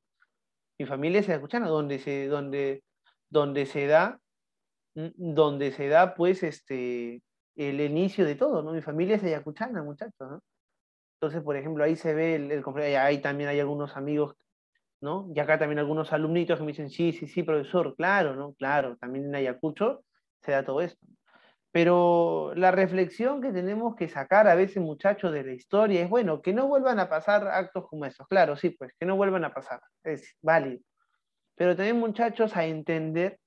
Mi familia es de Ayacuchana, donde, se, donde donde se da, mm, donde se da pues este, el inicio de todo, ¿no? Mi familia es ayacuchana, muchachos, ¿no? Entonces, por ejemplo, ahí se ve el, el ahí también hay algunos amigos, ¿no? Y acá también algunos alumnitos que me dicen, sí, sí, sí, profesor, claro, ¿no? Claro, también en Ayacucho se da todo esto. Pero la reflexión que tenemos que sacar a veces, muchachos, de la historia es, bueno, que no vuelvan a pasar actos como esos. Claro, sí, pues, que no vuelvan a pasar. Es válido pero también muchachos a entender,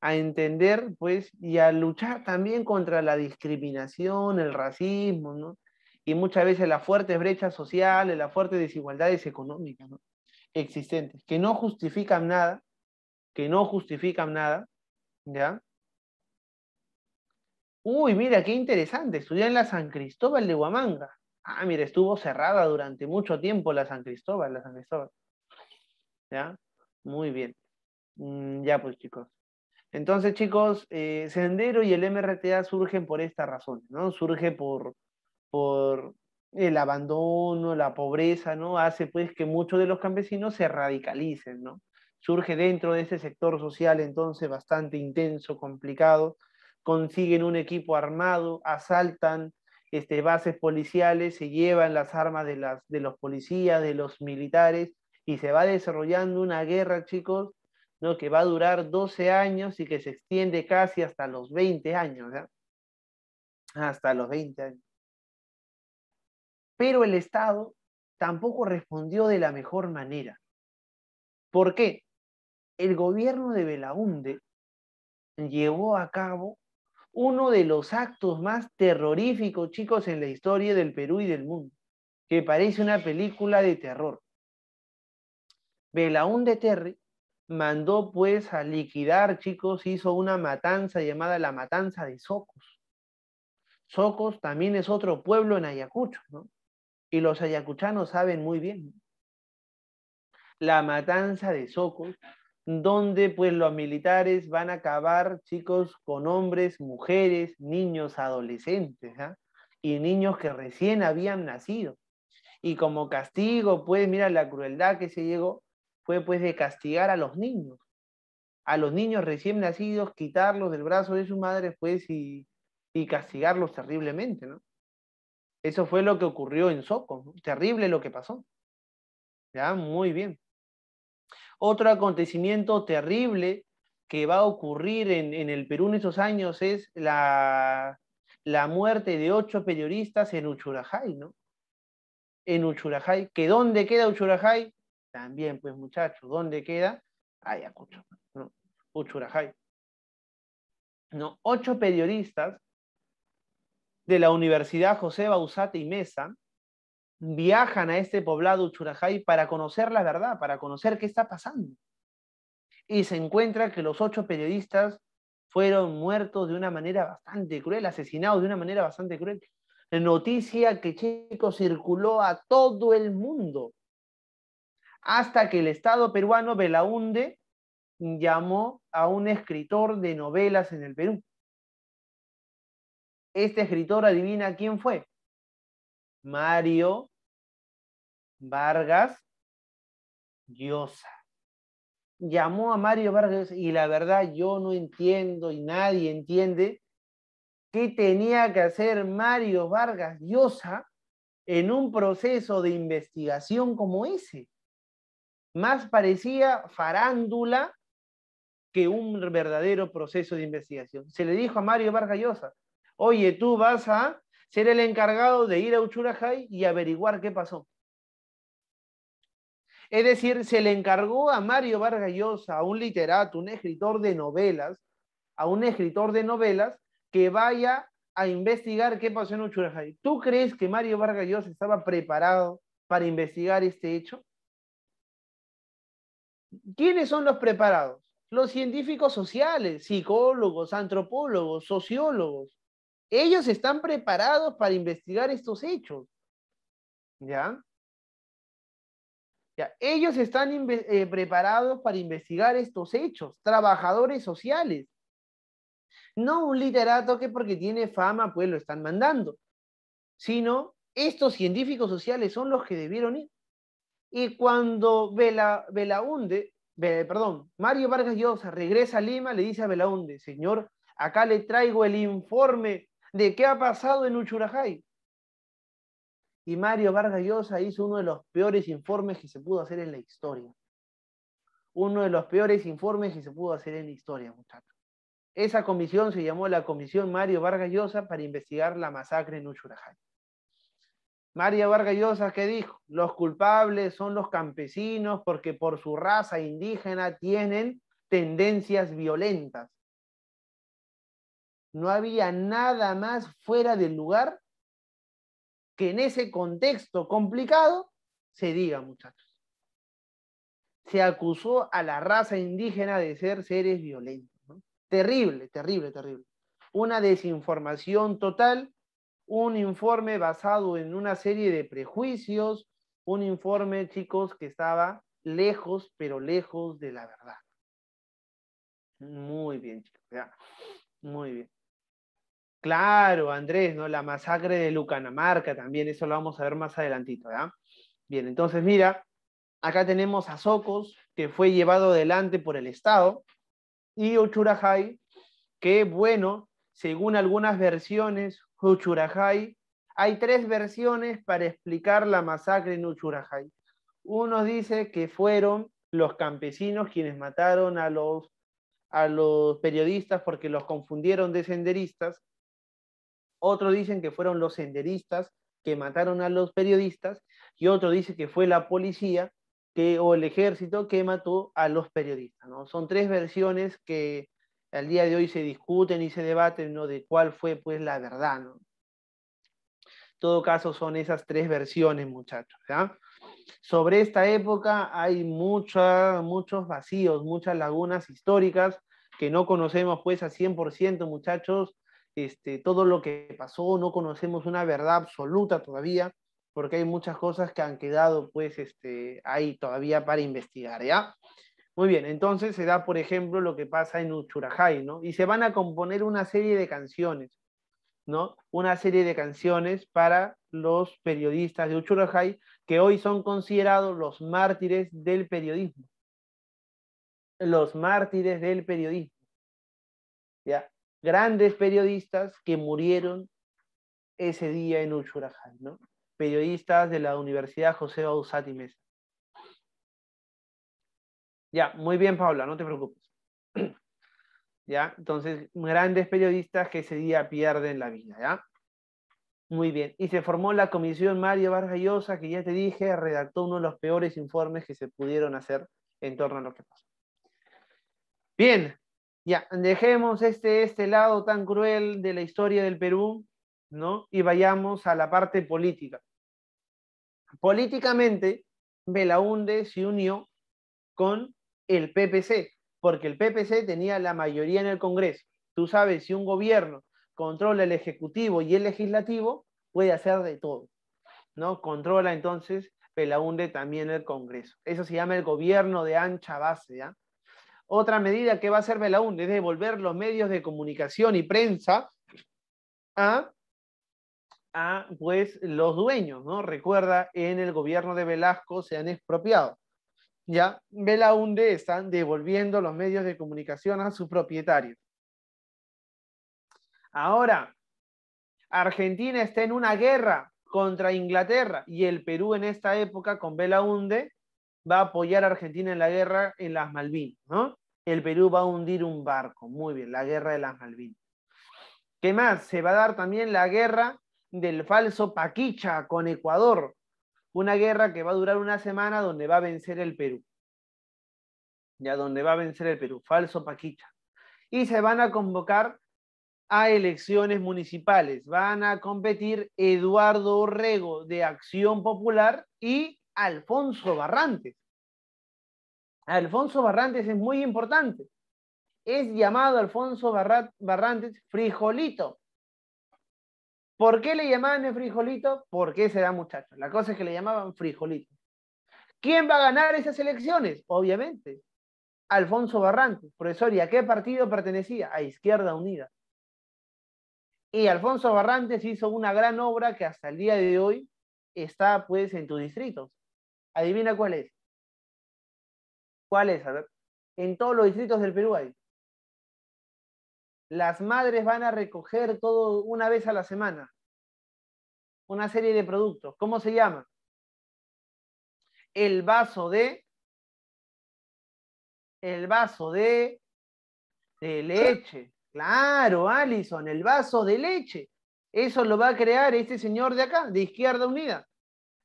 a entender, pues, y a luchar también contra la discriminación, el racismo, ¿no? Y muchas veces las fuertes brechas sociales, las fuertes desigualdades económicas, ¿no? Existentes, que no justifican nada, que no justifican nada, ¿ya? Uy, mira, qué interesante, estudiar en la San Cristóbal de Huamanga. Ah, mira, estuvo cerrada durante mucho tiempo la San Cristóbal, la San Cristóbal. ¿Ya? Muy bien. Mm, ya pues chicos. Entonces chicos, eh, Sendero y el MRTA surgen por esta razón, ¿no? Surge por, por el abandono, la pobreza, ¿no? Hace pues que muchos de los campesinos se radicalicen, ¿no? Surge dentro de ese sector social entonces bastante intenso, complicado, consiguen un equipo armado, asaltan este, bases policiales, se llevan las armas de, las, de los policías, de los militares, y se va desarrollando una guerra, chicos, ¿no? que va a durar 12 años y que se extiende casi hasta los 20 años, ¿eh? hasta los 20 años. Pero el Estado tampoco respondió de la mejor manera. ¿Por qué? El gobierno de Belaunde llevó a cabo uno de los actos más terroríficos, chicos, en la historia del Perú y del mundo, que parece una película de terror de Terry mandó pues a liquidar, chicos, hizo una matanza llamada la matanza de Socos. Socos también es otro pueblo en Ayacucho, ¿no? Y los ayacuchanos saben muy bien. La matanza de Socos, donde pues los militares van a acabar, chicos, con hombres, mujeres, niños, adolescentes, ¿ah? y niños que recién habían nacido. Y como castigo, pues mira la crueldad que se llegó, fue pues de castigar a los niños, a los niños recién nacidos, quitarlos del brazo de su madre pues y, y castigarlos terriblemente, ¿no? Eso fue lo que ocurrió en Soco, terrible lo que pasó. Ya, muy bien. Otro acontecimiento terrible que va a ocurrir en, en el Perú en esos años es la, la muerte de ocho periodistas en Uchurajay, ¿no? En Uchurajay, que dónde queda Uchurajay, también, pues muchachos, ¿dónde queda? Ayacucho, ¿no? Uchurajay. ¿No? Ocho periodistas de la Universidad José Bausate y Mesa viajan a este poblado Uchurajay para conocer la verdad, para conocer qué está pasando. Y se encuentra que los ocho periodistas fueron muertos de una manera bastante cruel, asesinados de una manera bastante cruel. Noticia que, chicos, circuló a todo el mundo hasta que el Estado peruano Belaunde llamó a un escritor de novelas en el Perú. Este escritor adivina quién fue. Mario Vargas Llosa. Llamó a Mario Vargas y la verdad yo no entiendo y nadie entiende qué tenía que hacer Mario Vargas Llosa en un proceso de investigación como ese. Más parecía farándula que un verdadero proceso de investigación. Se le dijo a Mario Vargas Llosa, oye, tú vas a ser el encargado de ir a Uchurajay y averiguar qué pasó. Es decir, se le encargó a Mario Vargas Llosa, a un literato, un escritor de novelas, a un escritor de novelas, que vaya a investigar qué pasó en Uchurajay. ¿Tú crees que Mario Vargas Llosa estaba preparado para investigar este hecho? ¿Quiénes son los preparados? Los científicos sociales, psicólogos, antropólogos, sociólogos. Ellos están preparados para investigar estos hechos. ¿Ya? Ellos están eh, preparados para investigar estos hechos, trabajadores sociales. No un literato que porque tiene fama, pues lo están mandando, sino estos científicos sociales son los que debieron ir. Y cuando perdón, Mario Vargas Llosa regresa a Lima, le dice a Belaunde, señor, acá le traigo el informe de qué ha pasado en Uchurajay. Y Mario Vargas Llosa hizo uno de los peores informes que se pudo hacer en la historia. Uno de los peores informes que se pudo hacer en la historia, muchachos. Esa comisión se llamó la Comisión Mario Vargas Llosa para investigar la masacre en Uchurajay. María Vargas Llosa, dijo? Los culpables son los campesinos porque por su raza indígena tienen tendencias violentas. No había nada más fuera del lugar que en ese contexto complicado se diga, muchachos. Se acusó a la raza indígena de ser seres violentos. Terrible, terrible, terrible. Una desinformación total un informe basado en una serie de prejuicios, un informe, chicos, que estaba lejos, pero lejos de la verdad. Muy bien, chicos, ya. muy bien. Claro, Andrés, ¿no? La masacre de Lucanamarca también, eso lo vamos a ver más adelantito, ¿ya? Bien, entonces mira, acá tenemos a Socos, que fue llevado adelante por el Estado, y Ochurajay, que bueno, según algunas versiones, Uchurajay, hay tres versiones para explicar la masacre en Uchurajay. Uno dice que fueron los campesinos quienes mataron a los, a los periodistas porque los confundieron de senderistas. Otros dicen que fueron los senderistas que mataron a los periodistas. Y otro dice que fue la policía que, o el ejército que mató a los periodistas. ¿no? Son tres versiones que, al día de hoy se discuten y se debaten ¿no? de cuál fue pues la verdad. ¿no? En todo caso son esas tres versiones, muchachos. ¿ya? Sobre esta época hay mucha, muchos vacíos, muchas lagunas históricas que no conocemos pues a 100%, muchachos. Este, todo lo que pasó, no conocemos una verdad absoluta todavía, porque hay muchas cosas que han quedado pues este, ahí todavía para investigar, ¿ya? Muy bien, entonces se da, por ejemplo, lo que pasa en Uchurajay, ¿no? Y se van a componer una serie de canciones, ¿no? Una serie de canciones para los periodistas de Uchurajay, que hoy son considerados los mártires del periodismo. Los mártires del periodismo. ¿Ya? Grandes periodistas que murieron ese día en Uchurajay, ¿no? Periodistas de la Universidad José y Mesa. Ya, muy bien, Paula, no te preocupes. ¿Ya? Entonces, grandes periodistas que ese día pierden la vida, ¿ya? Muy bien. Y se formó la comisión Mario Vargas Llosa, que ya te dije, redactó uno de los peores informes que se pudieron hacer en torno a lo que pasó. Bien, ya, dejemos este, este lado tan cruel de la historia del Perú, ¿no? Y vayamos a la parte política. Políticamente, Belaunde se unió con el PPC, porque el PPC tenía la mayoría en el Congreso. Tú sabes, si un gobierno controla el Ejecutivo y el Legislativo, puede hacer de todo. ¿no? Controla entonces Pelaunde también el Congreso. Eso se llama el gobierno de ancha base. Otra medida que va a hacer Pelaunde es devolver los medios de comunicación y prensa a, a pues, los dueños. ¿no? Recuerda, en el gobierno de Velasco se han expropiado ya Belaunde están devolviendo los medios de comunicación a sus propietarios. Ahora, Argentina está en una guerra contra Inglaterra y el Perú en esta época con Belaunde va a apoyar a Argentina en la guerra en las Malvinas, ¿no? El Perú va a hundir un barco, muy bien, la guerra de las Malvinas. ¿Qué más? Se va a dar también la guerra del falso Paquicha con Ecuador, una guerra que va a durar una semana donde va a vencer el Perú. Ya donde va a vencer el Perú, falso Paquita. Y se van a convocar a elecciones municipales. Van a competir Eduardo Orrego de Acción Popular y Alfonso Barrantes. Alfonso Barrantes es muy importante. Es llamado Alfonso Barrantes frijolito ¿Por qué le llamaban el frijolito? Porque se da muchachos. La cosa es que le llamaban frijolito. ¿Quién va a ganar esas elecciones? Obviamente, Alfonso Barrantes. Profesor, ¿y a qué partido pertenecía? A Izquierda Unida. Y Alfonso Barrantes hizo una gran obra que hasta el día de hoy está pues en tu distrito. Adivina cuál es. ¿Cuál es? A ver. En todos los distritos del Perú hay las madres van a recoger todo una vez a la semana, una serie de productos. ¿Cómo se llama? El vaso de, el vaso de, de leche. Claro, Alison, el vaso de leche. Eso lo va a crear este señor de acá, de Izquierda Unida,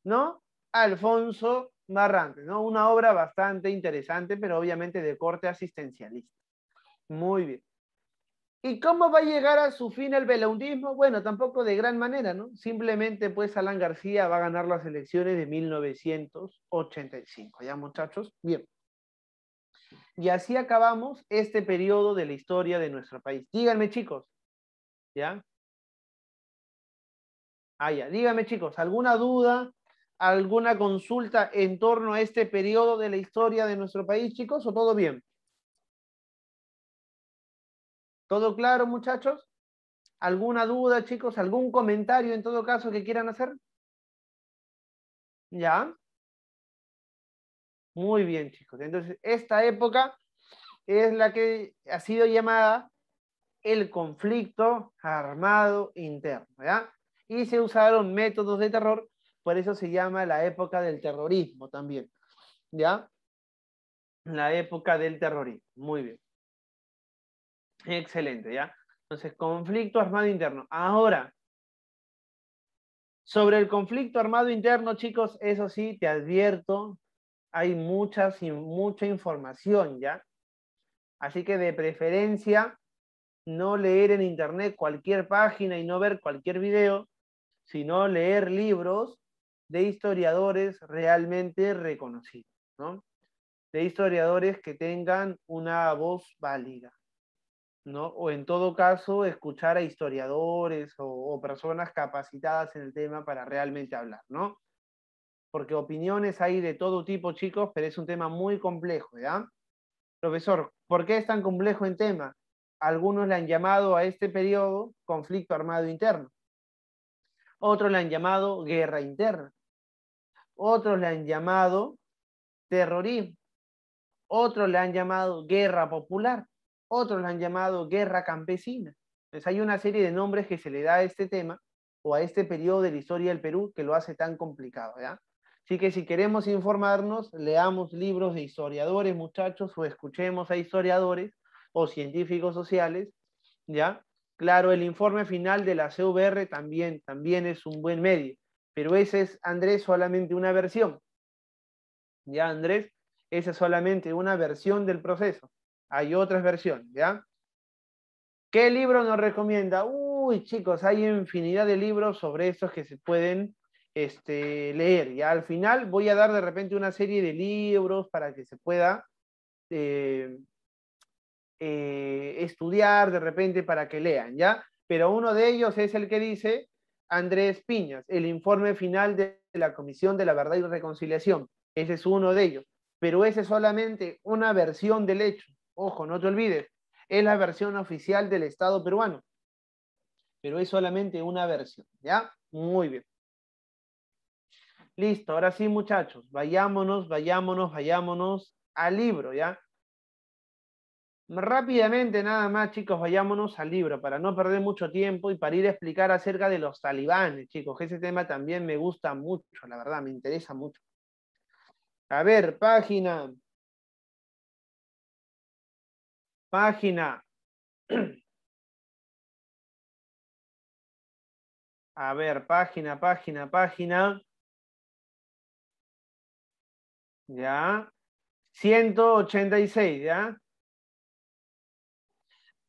¿no? Alfonso Barrante. ¿no? Una obra bastante interesante, pero obviamente de corte asistencialista. Muy bien. ¿Y cómo va a llegar a su fin el belaundismo? Bueno, tampoco de gran manera, ¿no? Simplemente, pues, Alan García va a ganar las elecciones de 1985, ¿ya, muchachos? Bien. Y así acabamos este periodo de la historia de nuestro país. Díganme, chicos, ¿ya? Ah, ya. Díganme, chicos, ¿alguna duda, alguna consulta en torno a este periodo de la historia de nuestro país, chicos, o todo bien? ¿Todo claro, muchachos? ¿Alguna duda, chicos? ¿Algún comentario en todo caso que quieran hacer? ¿Ya? Muy bien, chicos. Entonces, esta época es la que ha sido llamada el conflicto armado interno, ¿ya? Y se usaron métodos de terror, por eso se llama la época del terrorismo también, ¿ya? La época del terrorismo, muy bien. Excelente, ¿ya? Entonces, conflicto armado interno. Ahora, sobre el conflicto armado interno, chicos, eso sí, te advierto, hay mucha, mucha información, ¿ya? Así que de preferencia, no leer en internet cualquier página y no ver cualquier video, sino leer libros de historiadores realmente reconocidos, ¿no? De historiadores que tengan una voz válida. O en todo caso, escuchar a historiadores o, personas capacitadas en el tema para realmente hablar, ¿no? Porque opiniones hay de todo tipo, chicos, pero es un tema muy complejo, Profesor, ¿por qué es tan complejo el tema? Algunos le han llamado a este periodo conflicto armado interno. Otros le han llamado guerra interna. Otros le han llamado terrorismo. Otros le han llamado guerra popular otros la han llamado guerra campesina. Entonces hay una serie de nombres que se le da a este tema o a este periodo de la historia del Perú que lo hace tan complicado. ¿ya? Así que si queremos informarnos, leamos libros de historiadores, muchachos, o escuchemos a historiadores o científicos sociales. ¿ya? Claro, el informe final de la CVR también, también es un buen medio, pero ese es, Andrés, solamente una versión. ¿Ya, Andrés? Esa es solamente una versión del proceso. Hay otras versiones, ¿ya? ¿Qué libro nos recomienda? Uy, chicos, hay infinidad de libros sobre estos que se pueden este, leer. Y al final voy a dar de repente una serie de libros para que se pueda eh, eh, estudiar de repente para que lean, ¿ya? Pero uno de ellos es el que dice Andrés Piñas, el informe final de la Comisión de la Verdad y Reconciliación. Ese es uno de ellos. Pero ese es solamente una versión del hecho. Ojo, no te olvides, es la versión oficial del Estado peruano. Pero es solamente una versión, ¿ya? Muy bien. Listo, ahora sí, muchachos, vayámonos, vayámonos, vayámonos al libro, ¿ya? Rápidamente, nada más, chicos, vayámonos al libro para no perder mucho tiempo y para ir a explicar acerca de los talibanes, chicos, ese tema también me gusta mucho, la verdad, me interesa mucho. A ver, página Página. A ver, página, página, página. Ya. 186, ¿ya?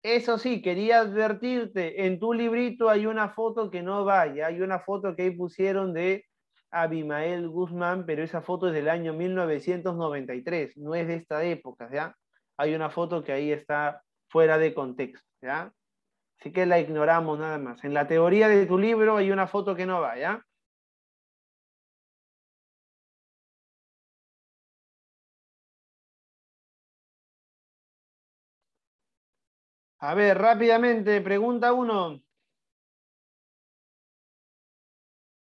Eso sí, quería advertirte, en tu librito hay una foto que no vaya, hay una foto que ahí pusieron de Abimael Guzmán, pero esa foto es del año 1993, no es de esta época, ¿ya? hay una foto que ahí está fuera de contexto, ¿ya? Así que la ignoramos nada más. En la teoría de tu libro hay una foto que no va, ¿ya? A ver, rápidamente, pregunta uno.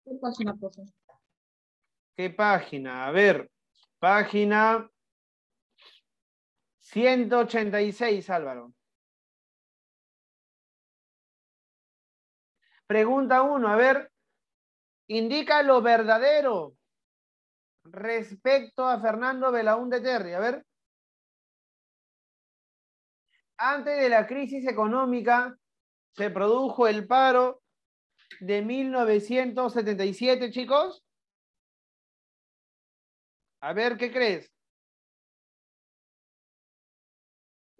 ¿Qué página, ¿Qué página? A ver, página 186, Álvaro. Pregunta uno a ver, indica lo verdadero respecto a Fernando Belaún de Terry. A ver. Antes de la crisis económica se produjo el paro de 1977, chicos. A ver, ¿qué crees?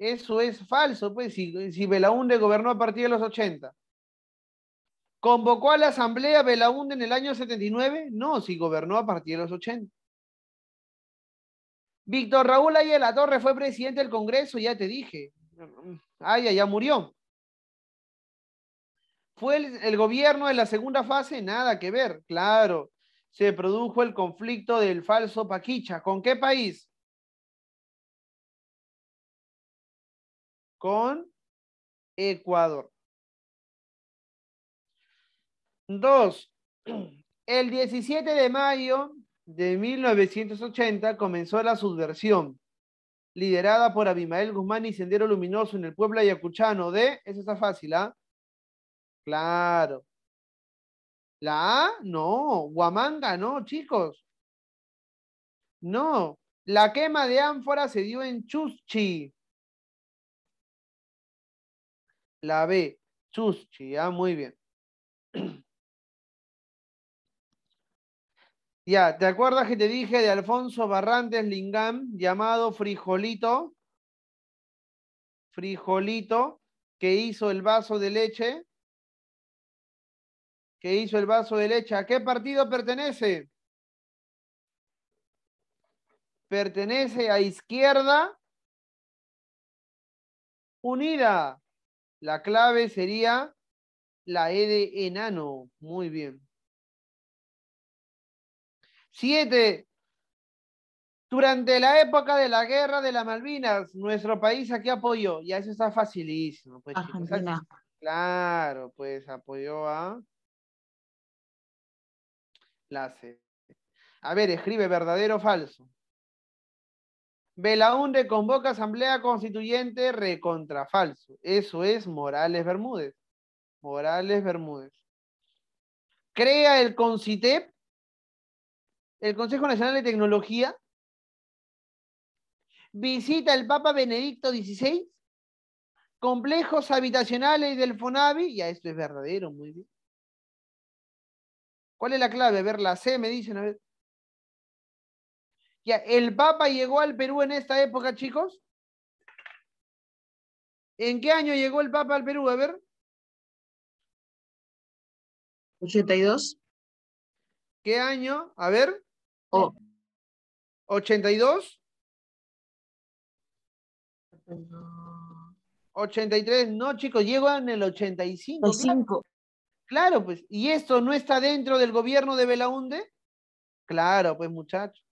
Eso es falso, pues, si, si Belaunde gobernó a partir de los 80. ¿Convocó a la asamblea Belaunde en el año 79? No, si gobernó a partir de los 80. Víctor Raúl Ayala Torre fue presidente del Congreso, ya te dije. Ay, ya murió. ¿Fue el, el, gobierno de la segunda fase? Nada que ver, claro. Se produjo el conflicto del falso Paquicha. ¿Con qué país? con Ecuador. Dos, el 17 de mayo de 1980 comenzó la subversión, liderada por Abimael Guzmán y Sendero Luminoso en el pueblo ayacuchano de, eso está fácil, ¿ah? Claro. La A, no. Huamanga, no, chicos. No. La quema de ánfora se dio en Chuschi, la B, Chuschi, ¿ah? muy bien. Ya, ¿te acuerdas que te dije de Alfonso Barrantes Lingam, llamado Frijolito? Frijolito, que hizo el vaso de leche. Que hizo el vaso de leche. ¿A qué partido pertenece? Pertenece a Izquierda Unida. La clave sería la E de enano. Muy bien. Siete. Durante la época de la guerra de las Malvinas, nuestro país aquí apoyó. Ya eso está facilísimo. Pues, Claro, pues apoyó a la A ver, escribe verdadero o falso. Belaunde convoca asamblea constituyente recontrafalso. Eso es Morales Bermúdez. Morales Bermúdez. Crea el CONCITEP, el Consejo Nacional de Tecnología. Visita el Papa Benedicto XVI. Complejos habitacionales del Fonavi. Ya esto es verdadero, muy bien. ¿Cuál es la clave? ver, la C me dicen, a ¿El Papa llegó al Perú en esta época, chicos? ¿En qué año llegó el Papa al Perú? A ver. 82. ¿Qué año? A ver. 82. 83. No, chicos, llegó en el 85. 85. Claro, pues. ¿Y esto no está dentro del gobierno de Belaunde? Claro, pues, muchachos.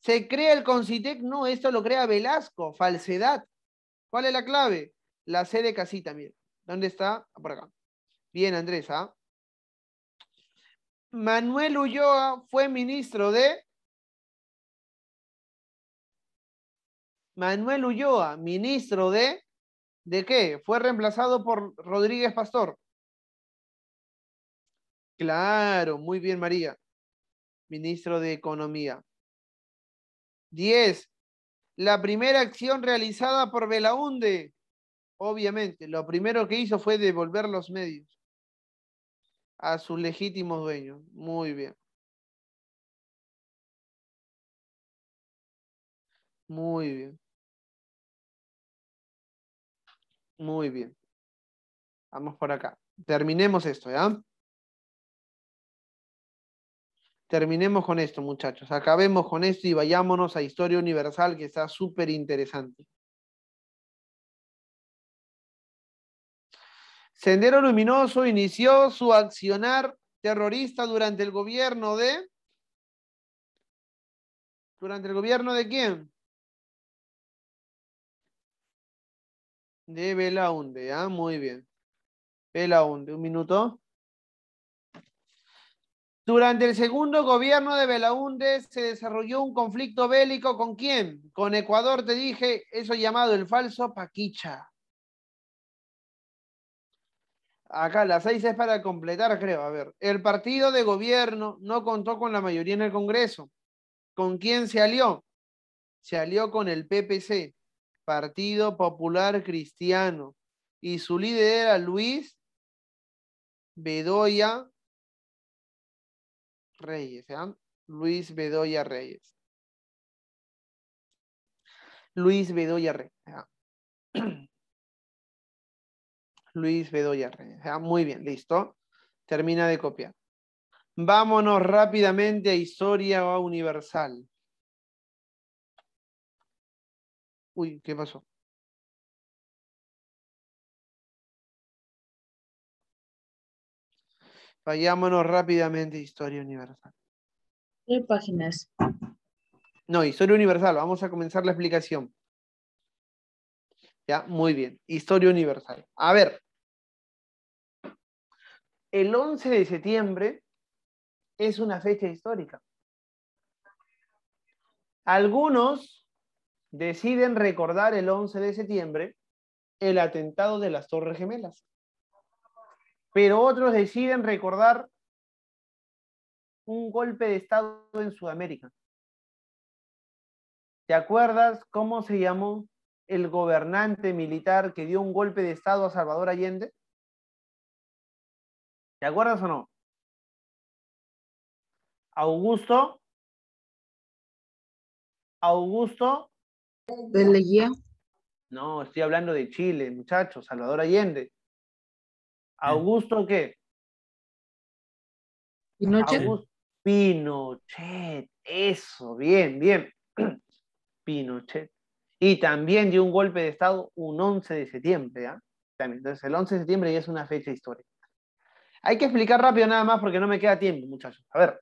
Se crea el Concitec, no, esto lo crea Velasco, falsedad. ¿Cuál es la clave? La sede de casita, ¿Dónde está? Ah, por acá. Bien, Andrés, ¿ah? Manuel Ulloa fue ministro de... Manuel Ulloa, ministro de... ¿De qué? Fue reemplazado por Rodríguez Pastor. Claro, muy bien, María. Ministro de Economía. 10. La primera acción realizada por Belaunde, obviamente, lo primero que hizo fue devolver los medios a sus legítimos dueños. Muy bien. Muy bien. Muy bien. Vamos por acá. Terminemos esto, ¿ya? terminemos con esto, muchachos. Acabemos con esto y vayámonos a Historia Universal, que está súper interesante. Sendero Luminoso inició su accionar terrorista durante el gobierno de... ¿Durante el gobierno de quién? De Belaunde, ¿ah? Muy bien. Belaunde, un minuto. Durante el segundo gobierno de Belaúnde se desarrolló un conflicto bélico con quién? Con Ecuador, te dije, eso llamado el falso Paquicha. Acá las seis es para completar, creo. A ver, el partido de gobierno no contó con la mayoría en el Congreso. ¿Con quién se alió? Se alió con el PPC, Partido Popular Cristiano, y su líder era Luis Bedoya Reyes, ¿ya? ¿eh? Luis Bedoya Reyes. Luis Bedoya Reyes. ¿eh? Luis Bedoya Reyes. ¿eh? Muy bien, listo. Termina de copiar. Vámonos rápidamente a historia universal. Uy, ¿qué pasó? Vayámonos rápidamente a Historia Universal. ¿Qué páginas? No, Historia Universal. Vamos a comenzar la explicación. Ya, muy bien. Historia Universal. A ver. El 11 de septiembre es una fecha histórica. Algunos deciden recordar el 11 de septiembre el atentado de las Torres Gemelas pero otros deciden recordar un golpe de Estado en Sudamérica. ¿Te acuerdas cómo se llamó el gobernante militar que dio un golpe de Estado a Salvador Allende? ¿Te acuerdas o no? Augusto. Augusto. De No, estoy hablando de Chile, muchachos, Salvador Allende. ¿Augusto qué? Pinochet. Pinochet, eso, bien, bien. Pinochet. Y también dio un golpe de Estado un 11 de septiembre. ¿ah? también. Entonces, el 11 de septiembre ya es una fecha histórica. Hay que explicar rápido nada más porque no me queda tiempo, muchachos. A ver.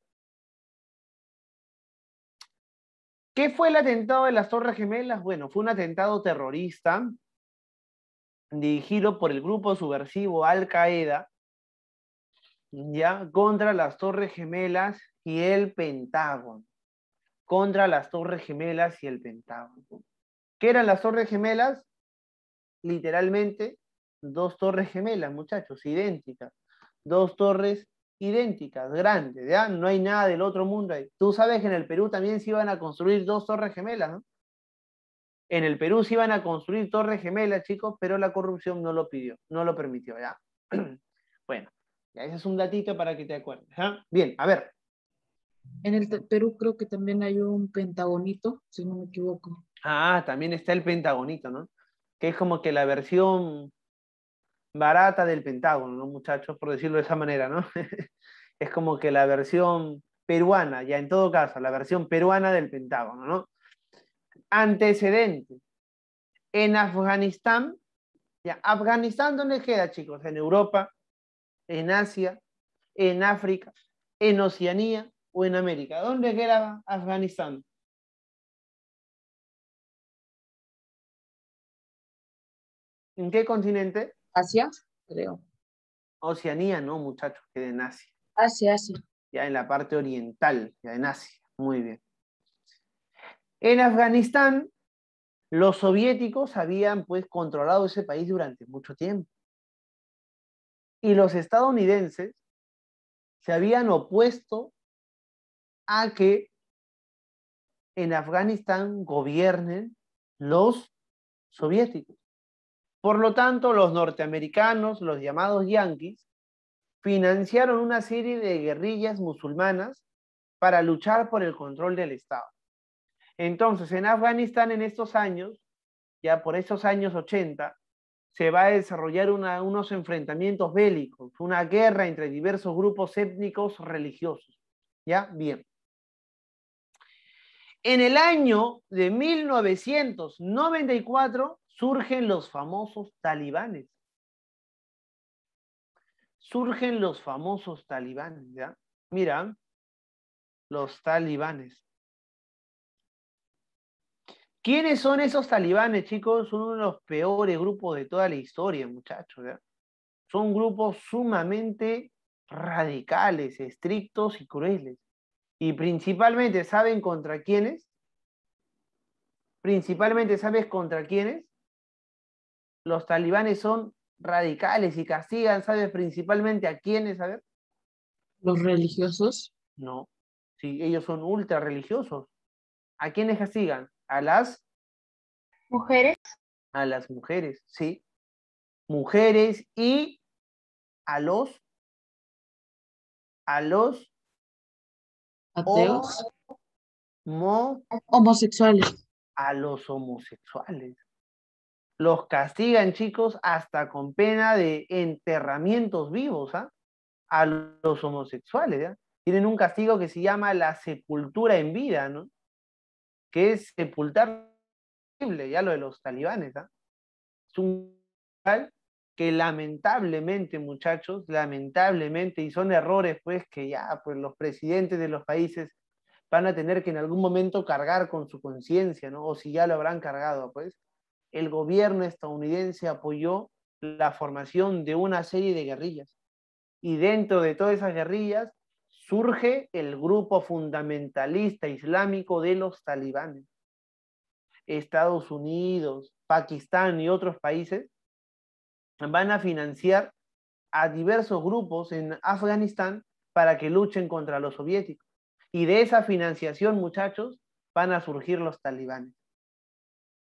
¿Qué fue el atentado de las Torres Gemelas? Bueno, fue un atentado terrorista dirigido por el grupo subversivo Al Qaeda, ya contra las Torres Gemelas y el Pentágono. Contra las Torres Gemelas y el Pentágono. ¿Qué eran las Torres Gemelas? Literalmente, dos Torres Gemelas, muchachos, idénticas. Dos torres idénticas, grandes, ¿ya? No hay nada del otro mundo ahí. Tú sabes que en el Perú también se iban a construir dos torres gemelas, ¿no? En el Perú se iban a construir torres gemelas, chicos, pero la corrupción no lo pidió, no lo permitió, ¿ya? bueno, ya ese es un datito para que te acuerdes. ¿ah? Bien, a ver. En el Perú creo que también hay un pentagonito, si no me equivoco. Ah, también está el pentagonito, ¿no? Que es como que la versión barata del Pentágono, ¿no, muchachos? Por decirlo de esa manera, ¿no? es como que la versión peruana, ya en todo caso, la versión peruana del Pentágono, ¿no? antecedente. En Afganistán, ya, Afganistán, ¿dónde queda, chicos? En Europa, en Asia, en África, en Oceanía o en América. ¿Dónde queda Afganistán? ¿En qué continente? Asia, creo. Oceanía, no, muchachos, queda en Asia. Asia, Asia. Ya en la parte oriental, ya en Asia. Muy bien. En Afganistán, los soviéticos habían pues controlado ese país durante mucho tiempo. Y los estadounidenses se habían opuesto a que en Afganistán gobiernen los soviéticos. Por lo tanto, los norteamericanos, los llamados yanquis, financiaron una serie de guerrillas musulmanas para luchar por el control del Estado. Entonces, en Afganistán en estos años, ya por esos años 80, se va a desarrollar unos enfrentamientos bélicos, una guerra entre diversos grupos étnicos religiosos. ¿Ya? Bien. En el año de 1994 surgen los famosos talibanes. Surgen los famosos talibanes, ¿ya? Mira, los talibanes. ¿Quiénes son esos talibanes, chicos? Son uno de los peores grupos de toda la historia, muchachos. ¿verdad? Son grupos sumamente radicales, estrictos y crueles. Y principalmente, ¿saben contra quiénes? Principalmente, ¿sabes contra quiénes? Los talibanes son radicales y castigan, ¿sabes? Principalmente a quiénes, a ver. Los religiosos. No, sí, ellos son ultra religiosos. ¿A quiénes castigan? a las mujeres. A las mujeres, sí. Mujeres y a los a los ateos homosexuales. A los homosexuales. Los castigan, chicos, hasta con pena de enterramientos vivos, ¿ah? A los homosexuales, ¿ya? Tienen un castigo que se llama la sepultura en vida, ¿no? que es sepultar ya lo de los talibanes. ¿ah? Es un que lamentablemente, muchachos, lamentablemente, y son errores, pues, que ya, pues, los presidentes de los países van a tener que en algún momento cargar con su conciencia, ¿no? O si ya lo habrán cargado, pues, el gobierno estadounidense apoyó la formación de una serie de guerrillas. Y dentro de todas esas guerrillas surge el grupo fundamentalista islámico de los talibanes. Estados Unidos, Pakistán y otros países van a financiar a diversos grupos en Afganistán para que luchen contra los soviéticos. Y de esa financiación, muchachos, van a surgir los talibanes.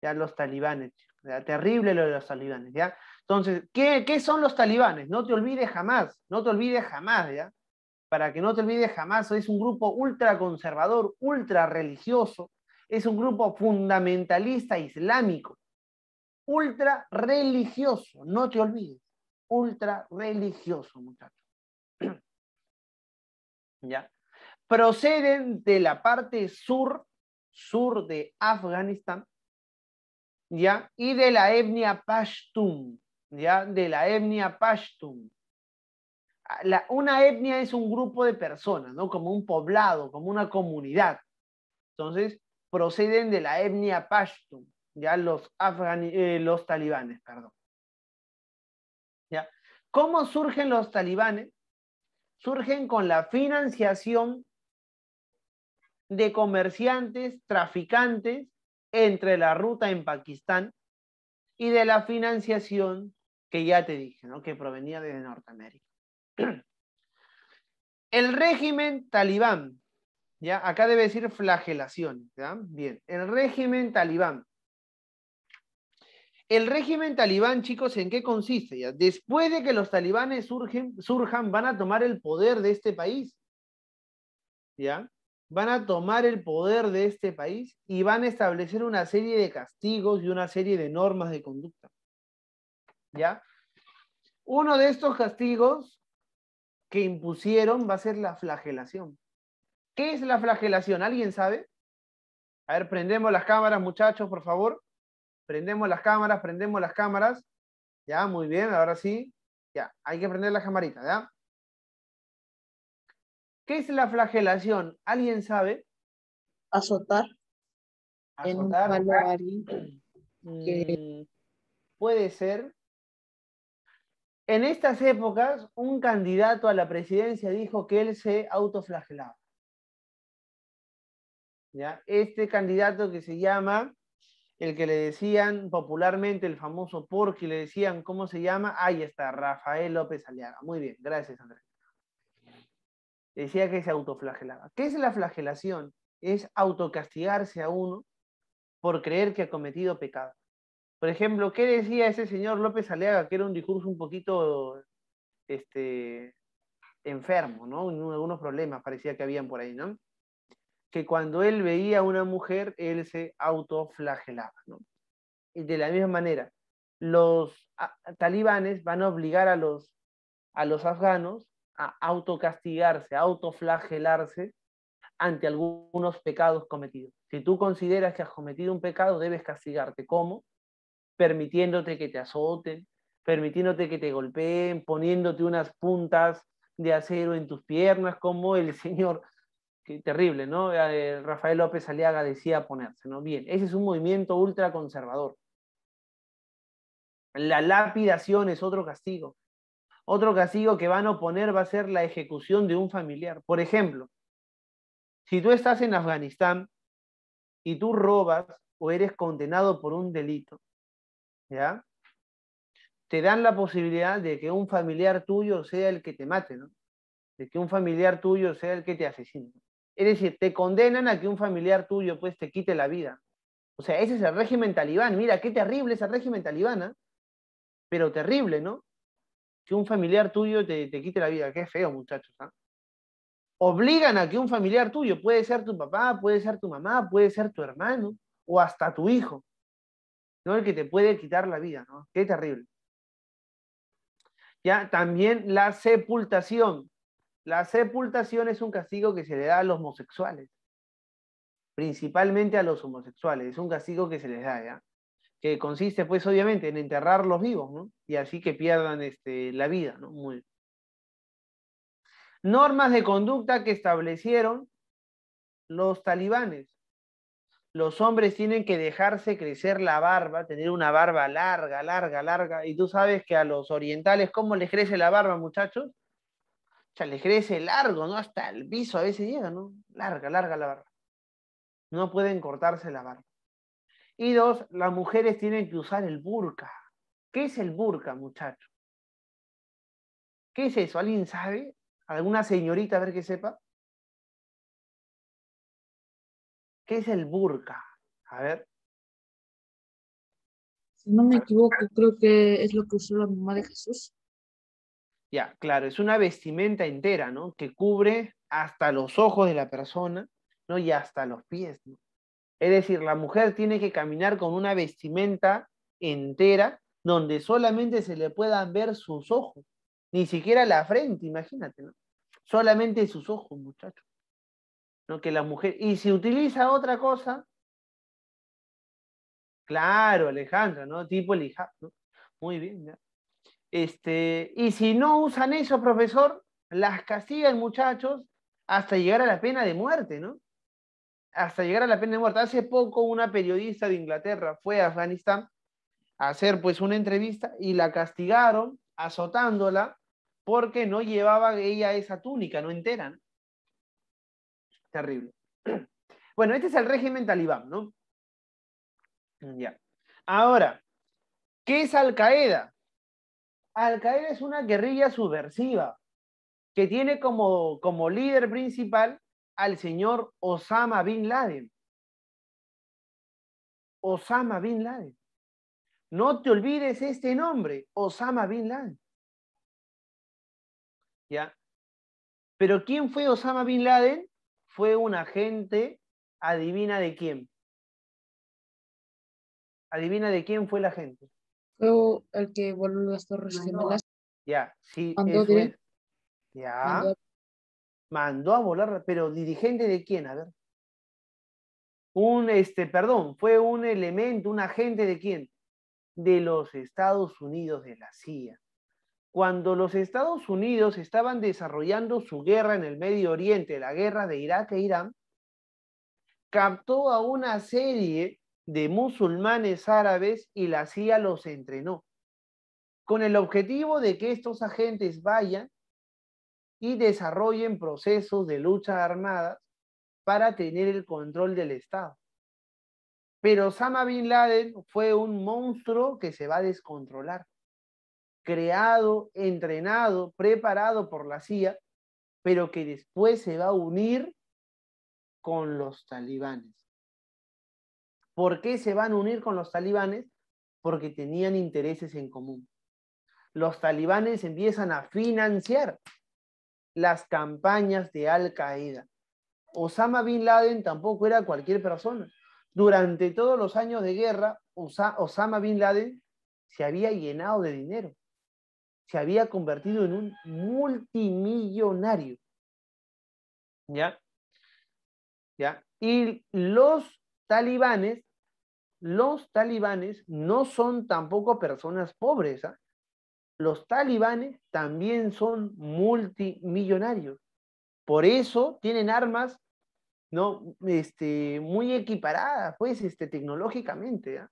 Ya los talibanes. ¿ya? Terrible lo de los talibanes. ¿ya? Entonces, ¿qué, ¿qué son los talibanes? No te olvides jamás, no te olvides jamás, ¿ya? para que no te olvides jamás, es un grupo ultra conservador, ultra religioso, es un grupo fundamentalista islámico, ultra religioso, no te olvides, ultra religioso, muchachos. ¿Ya? Proceden de la parte sur, sur de Afganistán, ¿ya? Y de la etnia Pashtun, ¿ya? De la etnia Pashtun una etnia es un grupo de personas, ¿no? Como un poblado, como una comunidad. Entonces, proceden de la etnia Pashtun, ya los, eh, los talibanes, perdón. ¿Ya? ¿Cómo surgen los talibanes? Surgen con la financiación de comerciantes, traficantes entre la ruta en Pakistán y de la financiación que ya te dije, ¿no? que provenía de Norteamérica. El régimen talibán, ¿ya? Acá debe decir flagelación, Bien, el régimen talibán. El régimen talibán, chicos, ¿en qué consiste? ¿Ya? Después de que los talibanes surgen, surjan, van a tomar el poder de este país. ¿Ya? Van a tomar el poder de este país y van a establecer una serie de castigos y una serie de normas de conducta. ¿Ya? Uno de estos castigos que impusieron va a ser la flagelación. ¿Qué es la flagelación? ¿Alguien sabe? A ver, prendemos las cámaras, muchachos, por favor. Prendemos las cámaras, prendemos las cámaras. Ya, muy bien, ahora sí. Ya, hay que prender la camarita, ¿ya? ¿Qué es la flagelación? ¿Alguien sabe? Azotar. Azotar. Mm, puede ser, en estas épocas, un candidato a la presidencia dijo que él se autoflagelaba. Este candidato que se llama, el que le decían popularmente, el famoso porque le decían, ¿cómo se llama? Ahí está, Rafael López Aliaga. Muy bien, gracias Andrés. Decía que se autoflagelaba. ¿Qué es la flagelación? Es autocastigarse a uno por creer que ha cometido pecado. Por ejemplo, ¿qué decía ese señor López Aleaga? Que era un discurso un poquito este, enfermo, ¿no? Algunos problemas parecía que habían por ahí, ¿no? Que cuando él veía a una mujer, él se autoflagelaba, ¿no? Y de la misma manera, los ah, talibanes van a obligar a los, a los afganos a autocastigarse, a autoflagelarse ante algunos pecados cometidos. Si tú consideras que has cometido un pecado, debes castigarte. ¿Cómo? permitiéndote que te azoten, permitiéndote que te golpeen, poniéndote unas puntas de acero en tus piernas, como el señor, qué terrible, ¿no? Eh, Rafael López Aliaga decía ponerse, ¿no? Bien, ese es un movimiento ultraconservador. La lapidación es otro castigo. Otro castigo que van a oponer va a ser la ejecución de un familiar. Por ejemplo, si tú estás en Afganistán y tú robas o eres condenado por un delito, ¿ya? Te dan la posibilidad de que un familiar tuyo sea el que te mate, ¿no? De que un familiar tuyo sea el que te asesine. Es decir, te condenan a que un familiar tuyo pues te quite la vida. O sea, ese es el régimen talibán. Mira, qué terrible ese régimen talibán, ¿ah? Pero terrible, ¿no? Que un familiar tuyo te, quite la vida. Qué feo, muchachos, ¿ah? obligan a que un familiar tuyo, puede ser tu papá, puede ser tu mamá, puede ser tu hermano o hasta tu hijo, ¿no? El que te puede quitar la vida, ¿no? Qué terrible. Ya, también la sepultación. La sepultación es un castigo que se le da a los homosexuales, principalmente a los homosexuales, es un castigo que se les da, ¿ya? Que consiste, pues, obviamente, en enterrar los vivos, ¿no? Y así que pierdan este, la vida, ¿no? Muy Normas de conducta que establecieron los talibanes los hombres tienen que dejarse crecer la barba, tener una barba larga, larga, larga. Y tú sabes que a los orientales, ¿cómo les crece la barba, muchachos? O sea, les crece largo, ¿no? Hasta el piso a veces llega, ¿no? Larga, larga la barba. No pueden cortarse la barba. Y dos, las mujeres tienen que usar el burka. ¿Qué es el burka, muchachos? ¿Qué es eso? ¿Alguien sabe? ¿Alguna señorita, a ver que sepa? ¿Qué es el burka? A ver. Si no me equivoco, creo que es lo que usó la mamá de Jesús. Ya, claro, es una vestimenta entera, ¿no? Que cubre hasta los ojos de la persona, ¿no? Y hasta los pies, ¿no? Es decir, la mujer tiene que caminar con una vestimenta entera donde solamente se le puedan ver sus ojos, ni siquiera la frente, imagínate, ¿no? Solamente sus ojos, muchachos. Que la mujer. Y si utiliza otra cosa, claro, Alejandra, ¿no? Tipo el ¿no? Muy bien, Este, y si no usan eso, profesor, las castigan, muchachos, hasta llegar a la pena de muerte, ¿no? Hasta llegar a la pena de muerte. Hace poco una periodista de Inglaterra fue a Afganistán a hacer pues una entrevista y la castigaron azotándola porque no llevaba ella esa túnica, no entera. ¿no? Terrible. Bueno, este es el régimen talibán, ¿no? Ya. Ahora, ¿qué es Al-Qaeda? Al-Qaeda es una guerrilla subversiva que tiene como, como líder principal al señor Osama Bin Laden. Osama Bin Laden. No te olvides este nombre, Osama Bin Laden. ¿Ya? Pero ¿quién fue Osama Bin Laden? fue un agente, adivina de quién. Adivina de quién fue el agente. Fue el que voló las Torres Ya, sí. Mandó es. Ya. Mandó. Mandó a volar, pero dirigente de quién, a ver. Un, este, perdón, fue un elemento, un agente de quién? De los Estados Unidos, de la CIA cuando los Estados Unidos estaban desarrollando su guerra en el Medio Oriente, la guerra de Irak e Irán, captó a una serie de musulmanes árabes y la CIA los entrenó, con el objetivo de que estos agentes vayan y desarrollen procesos de lucha armada para tener el control del Estado. Pero Osama Bin Laden fue un monstruo que se va a descontrolar creado, entrenado, preparado por la CIA, pero que después se va a unir con los talibanes. ¿Por qué se van a unir con los talibanes? Porque tenían intereses en común. Los talibanes empiezan a financiar las campañas de Al Qaeda. Osama Bin Laden tampoco era cualquier persona. Durante todos los años de guerra, Osama Bin Laden se había llenado de dinero se había convertido en un multimillonario. ¿Ya? ¿Ya? Y los talibanes, los talibanes no son tampoco personas pobres. ¿ah? Los talibanes también son multimillonarios. Por eso tienen armas ¿no? Este, muy equiparadas, pues, este, tecnológicamente. ¿ah?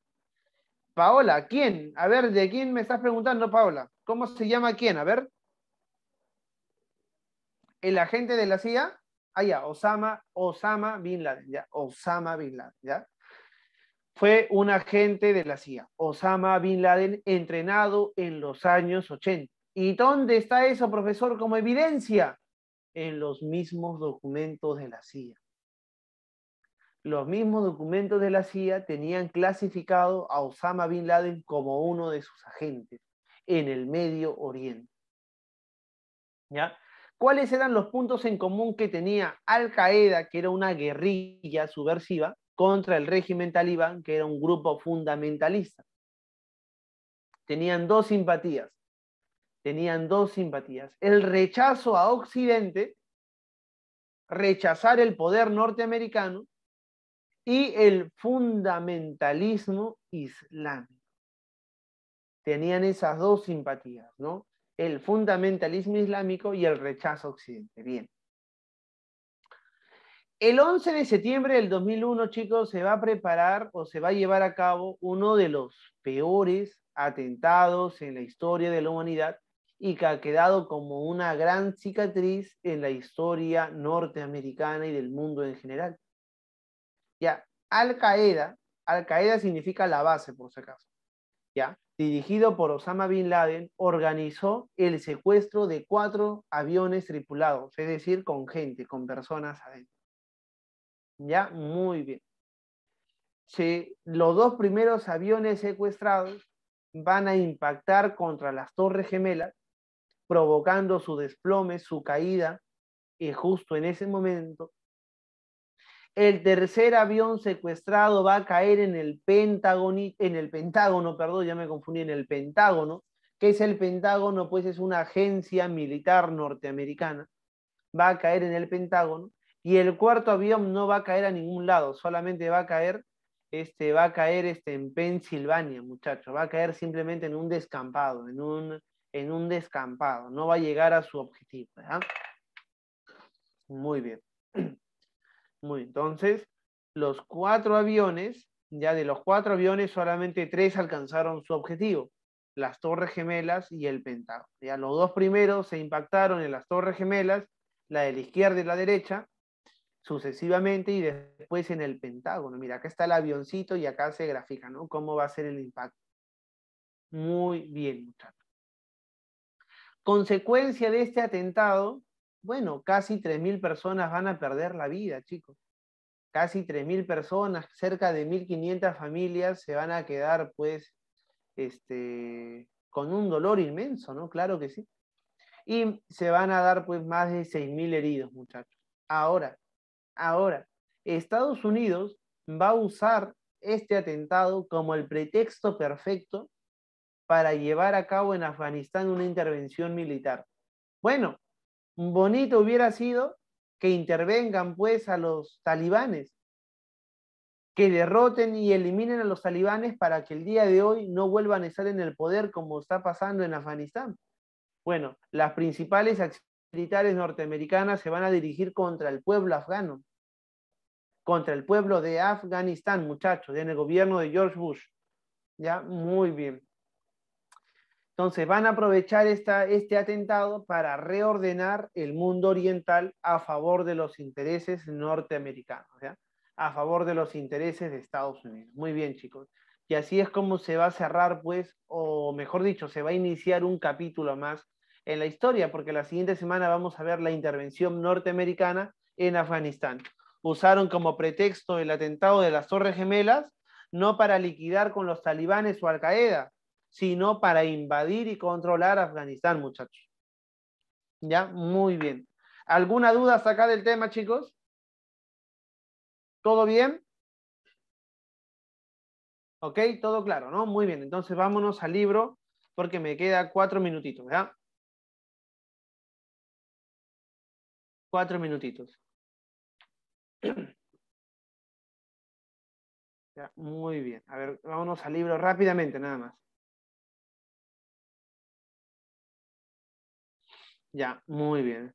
Paola, ¿quién? A ver, ¿de quién me estás preguntando, Paola? ¿Cómo se llama quién? A ver. El agente de la CIA. Ah, ya, Osama, Osama Bin Laden. Ya, Osama Bin Laden. Ya. Fue un agente de la CIA. Osama Bin Laden, entrenado en los años 80. ¿Y dónde está eso, profesor, como evidencia? En los mismos documentos de la CIA. Los mismos documentos de la CIA tenían clasificado a Osama Bin Laden como uno de sus agentes en el Medio Oriente. ¿Cuáles eran los puntos en común que tenía Al Qaeda, que era una guerrilla subversiva, contra el régimen talibán, que era un grupo fundamentalista? Tenían dos simpatías. Tenían dos simpatías. El rechazo a Occidente, rechazar el poder norteamericano y el fundamentalismo islámico tenían esas dos simpatías, ¿no? El fundamentalismo islámico y el rechazo Occidente. Bien. El 11 de septiembre del 2001, chicos, se va a preparar o se va a llevar a cabo uno de los peores atentados en la historia de la humanidad y que ha quedado como una gran cicatriz en la historia norteamericana y del mundo en general. Ya, Al Qaeda, Al Qaeda significa la base, por si acaso. Ya, dirigido por Osama Bin Laden, organizó el secuestro de cuatro aviones tripulados, es decir, con gente, con personas adentro. Ya, muy bien. Si los dos primeros aviones secuestrados van a impactar contra las Torres Gemelas, provocando su desplome, su caída, y eh, justo en ese momento el tercer avión secuestrado va a caer en el Pentágono, en el Pentágono, perdón, ya me confundí, en el Pentágono, que es el Pentágono, pues es una agencia militar norteamericana. Va a caer en el Pentágono y el cuarto avión no va a caer a ningún lado, solamente va a caer este, va a caer este, en Pensilvania, muchachos, va a caer simplemente en un descampado, en un, en un descampado, no va a llegar a su objetivo. Muy bien. Muy, entonces, los cuatro aviones, ya de los cuatro aviones, solamente tres alcanzaron su objetivo, las Torres Gemelas y el Pentágono. Ya los dos primeros se impactaron en las Torres Gemelas, la de la izquierda y la derecha, sucesivamente, y después en el Pentágono. Mira, acá está el avioncito y acá se grafica, ¿no? Cómo va a ser el impacto. Muy bien, muchachos. Consecuencia de este atentado bueno, casi 3.000 personas van a perder la vida, chicos. Casi 3.000 personas, cerca de 1.500 familias se van a quedar, pues, este, con un dolor inmenso, ¿no? Claro que sí. Y se van a dar, pues, más de 6.000 heridos, muchachos. Ahora, ahora, Estados Unidos va a usar este atentado como el pretexto perfecto para llevar a cabo en Afganistán una intervención militar. Bueno, bonito hubiera sido que intervengan pues a los talibanes, que derroten y eliminen a los talibanes para que el día de hoy no vuelvan a estar en el poder como está pasando en Afganistán. Bueno, las principales acciones militares norteamericanas se van a dirigir contra el pueblo afgano, contra el pueblo de Afganistán, muchachos, en el gobierno de George Bush. Ya, muy bien. Entonces van a aprovechar esta, este atentado para reordenar el mundo oriental a favor de los intereses norteamericanos, a favor de los intereses de Estados Unidos. Muy bien, chicos. Y así es como se va a cerrar, pues, o mejor dicho, se va a iniciar un capítulo más en la historia, porque la siguiente semana vamos a ver la intervención norteamericana en Afganistán. Usaron como pretexto el atentado de las Torres Gemelas, no para liquidar con los talibanes o Al Qaeda, sino para invadir y controlar Afganistán, muchachos. ¿Ya? Muy bien. ¿Alguna duda hasta acá del tema, chicos? ¿Todo bien? ¿Ok? Todo claro, ¿no? Muy bien. Entonces vámonos al libro porque me queda cuatro minutitos, ¿verdad? Cuatro minutitos. Ya, muy bien. A ver, vámonos al libro rápidamente, nada más. Ya, muy bien.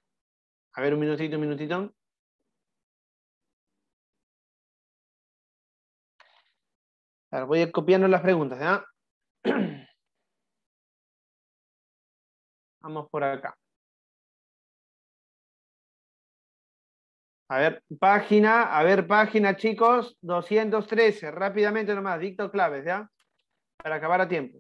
A ver, un minutito, un minutito. voy a ir copiando las preguntas, ¿ya? Vamos por acá. A ver, página, a ver, página, chicos, 213, rápidamente nomás, dicto claves, ¿ya? Para acabar a tiempo.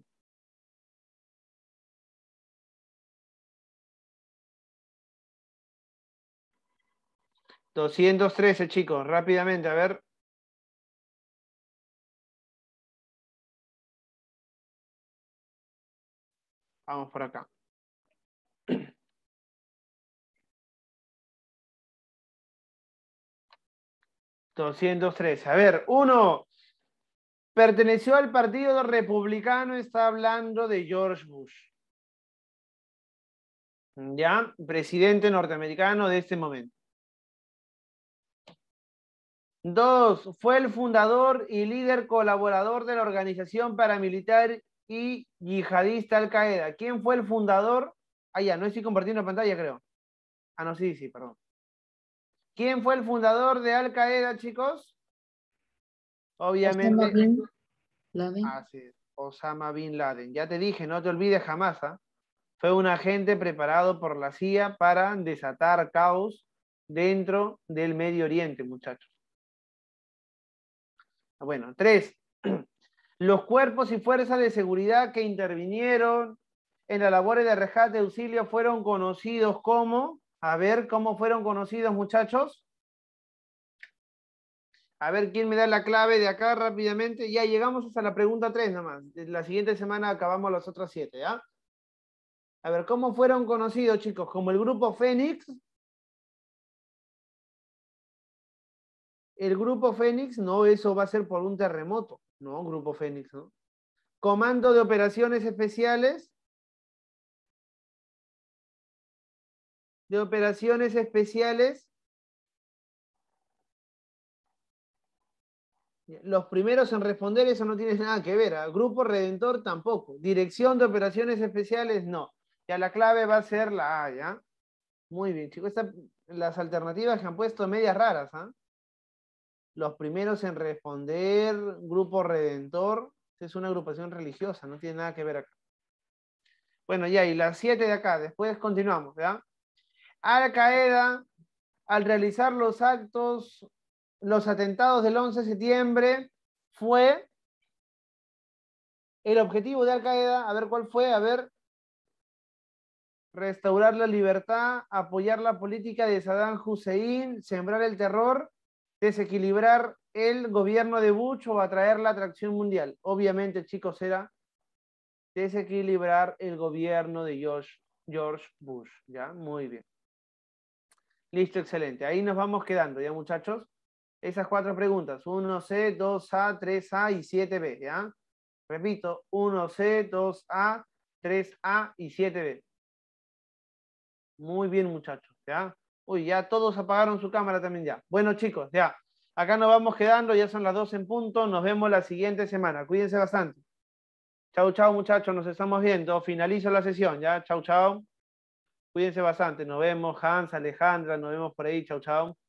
213, chicos, rápidamente, a ver. Vamos por acá. 213. A ver, uno, perteneció al Partido Republicano, está hablando de George Bush. ¿Ya? Presidente norteamericano de este momento. Dos, fue el fundador y líder colaborador de la organización paramilitar y yihadista Al Qaeda. ¿Quién fue el fundador? Ah, ya, no estoy compartiendo pantalla, creo. Ah, no, sí, sí, perdón. ¿Quién fue el fundador de Al Qaeda, chicos? Obviamente. Osama Bin Laden. Osama Bin Laden. Ya te dije, no te olvides jamás. ¿ah? Fue un agente preparado por la CIA para desatar caos dentro del Medio Oriente, muchachos. Bueno, tres, los cuerpos y fuerzas de seguridad que intervinieron en la labor de rescate de auxilio fueron conocidos como, a ver, ¿cómo fueron conocidos muchachos? A ver, ¿quién me da la clave de acá rápidamente? Ya llegamos hasta la pregunta tres nomás. La siguiente semana acabamos las otras siete ¿ya? ¿ah? A ver, ¿cómo fueron conocidos, chicos? Como el grupo Fénix, el Grupo Fénix, no, eso va a ser por un terremoto, ¿no? Grupo Fénix, ¿no? Comando de Operaciones Especiales. De Operaciones Especiales. Los primeros en responder, eso no tiene nada que ver. ¿ah? Grupo Redentor tampoco. Dirección de Operaciones Especiales, no. Ya la clave va a ser la A, ¿ya? Muy bien, chicos. estas las alternativas que han puesto medias raras, ¿ah? los primeros en responder, Grupo Redentor, es una agrupación religiosa, no tiene nada que ver acá. Bueno, ya, y las siete de acá, después continuamos, ¿verdad? Al-Qaeda, al realizar los actos, los atentados del 11 de septiembre, fue el objetivo de Al-Qaeda, a ver cuál fue, a ver, restaurar la libertad, apoyar la política de Saddam Hussein, sembrar el terror desequilibrar el gobierno de Bush o atraer la atracción mundial. Obviamente, chicos, era desequilibrar el gobierno de George, George Bush. ¿Ya? Muy bien. Listo, excelente. Ahí nos vamos quedando, ¿ya, muchachos? Esas cuatro preguntas, 1C, 2A, 3A y 7B, ¿ya? Repito, 1C, 2A, 3A y 7B. Muy bien, muchachos, ¿ya? Uy, ya todos apagaron su cámara también ya. Bueno, chicos, ya. Acá nos vamos quedando, ya son las 12 en punto. Nos vemos la siguiente semana. Cuídense bastante. Chau, chau, muchachos. Nos estamos viendo. Finalizo la sesión, ya. Chau, chau. Cuídense bastante. Nos vemos, Hans, Alejandra. Nos vemos por ahí. Chau, chau.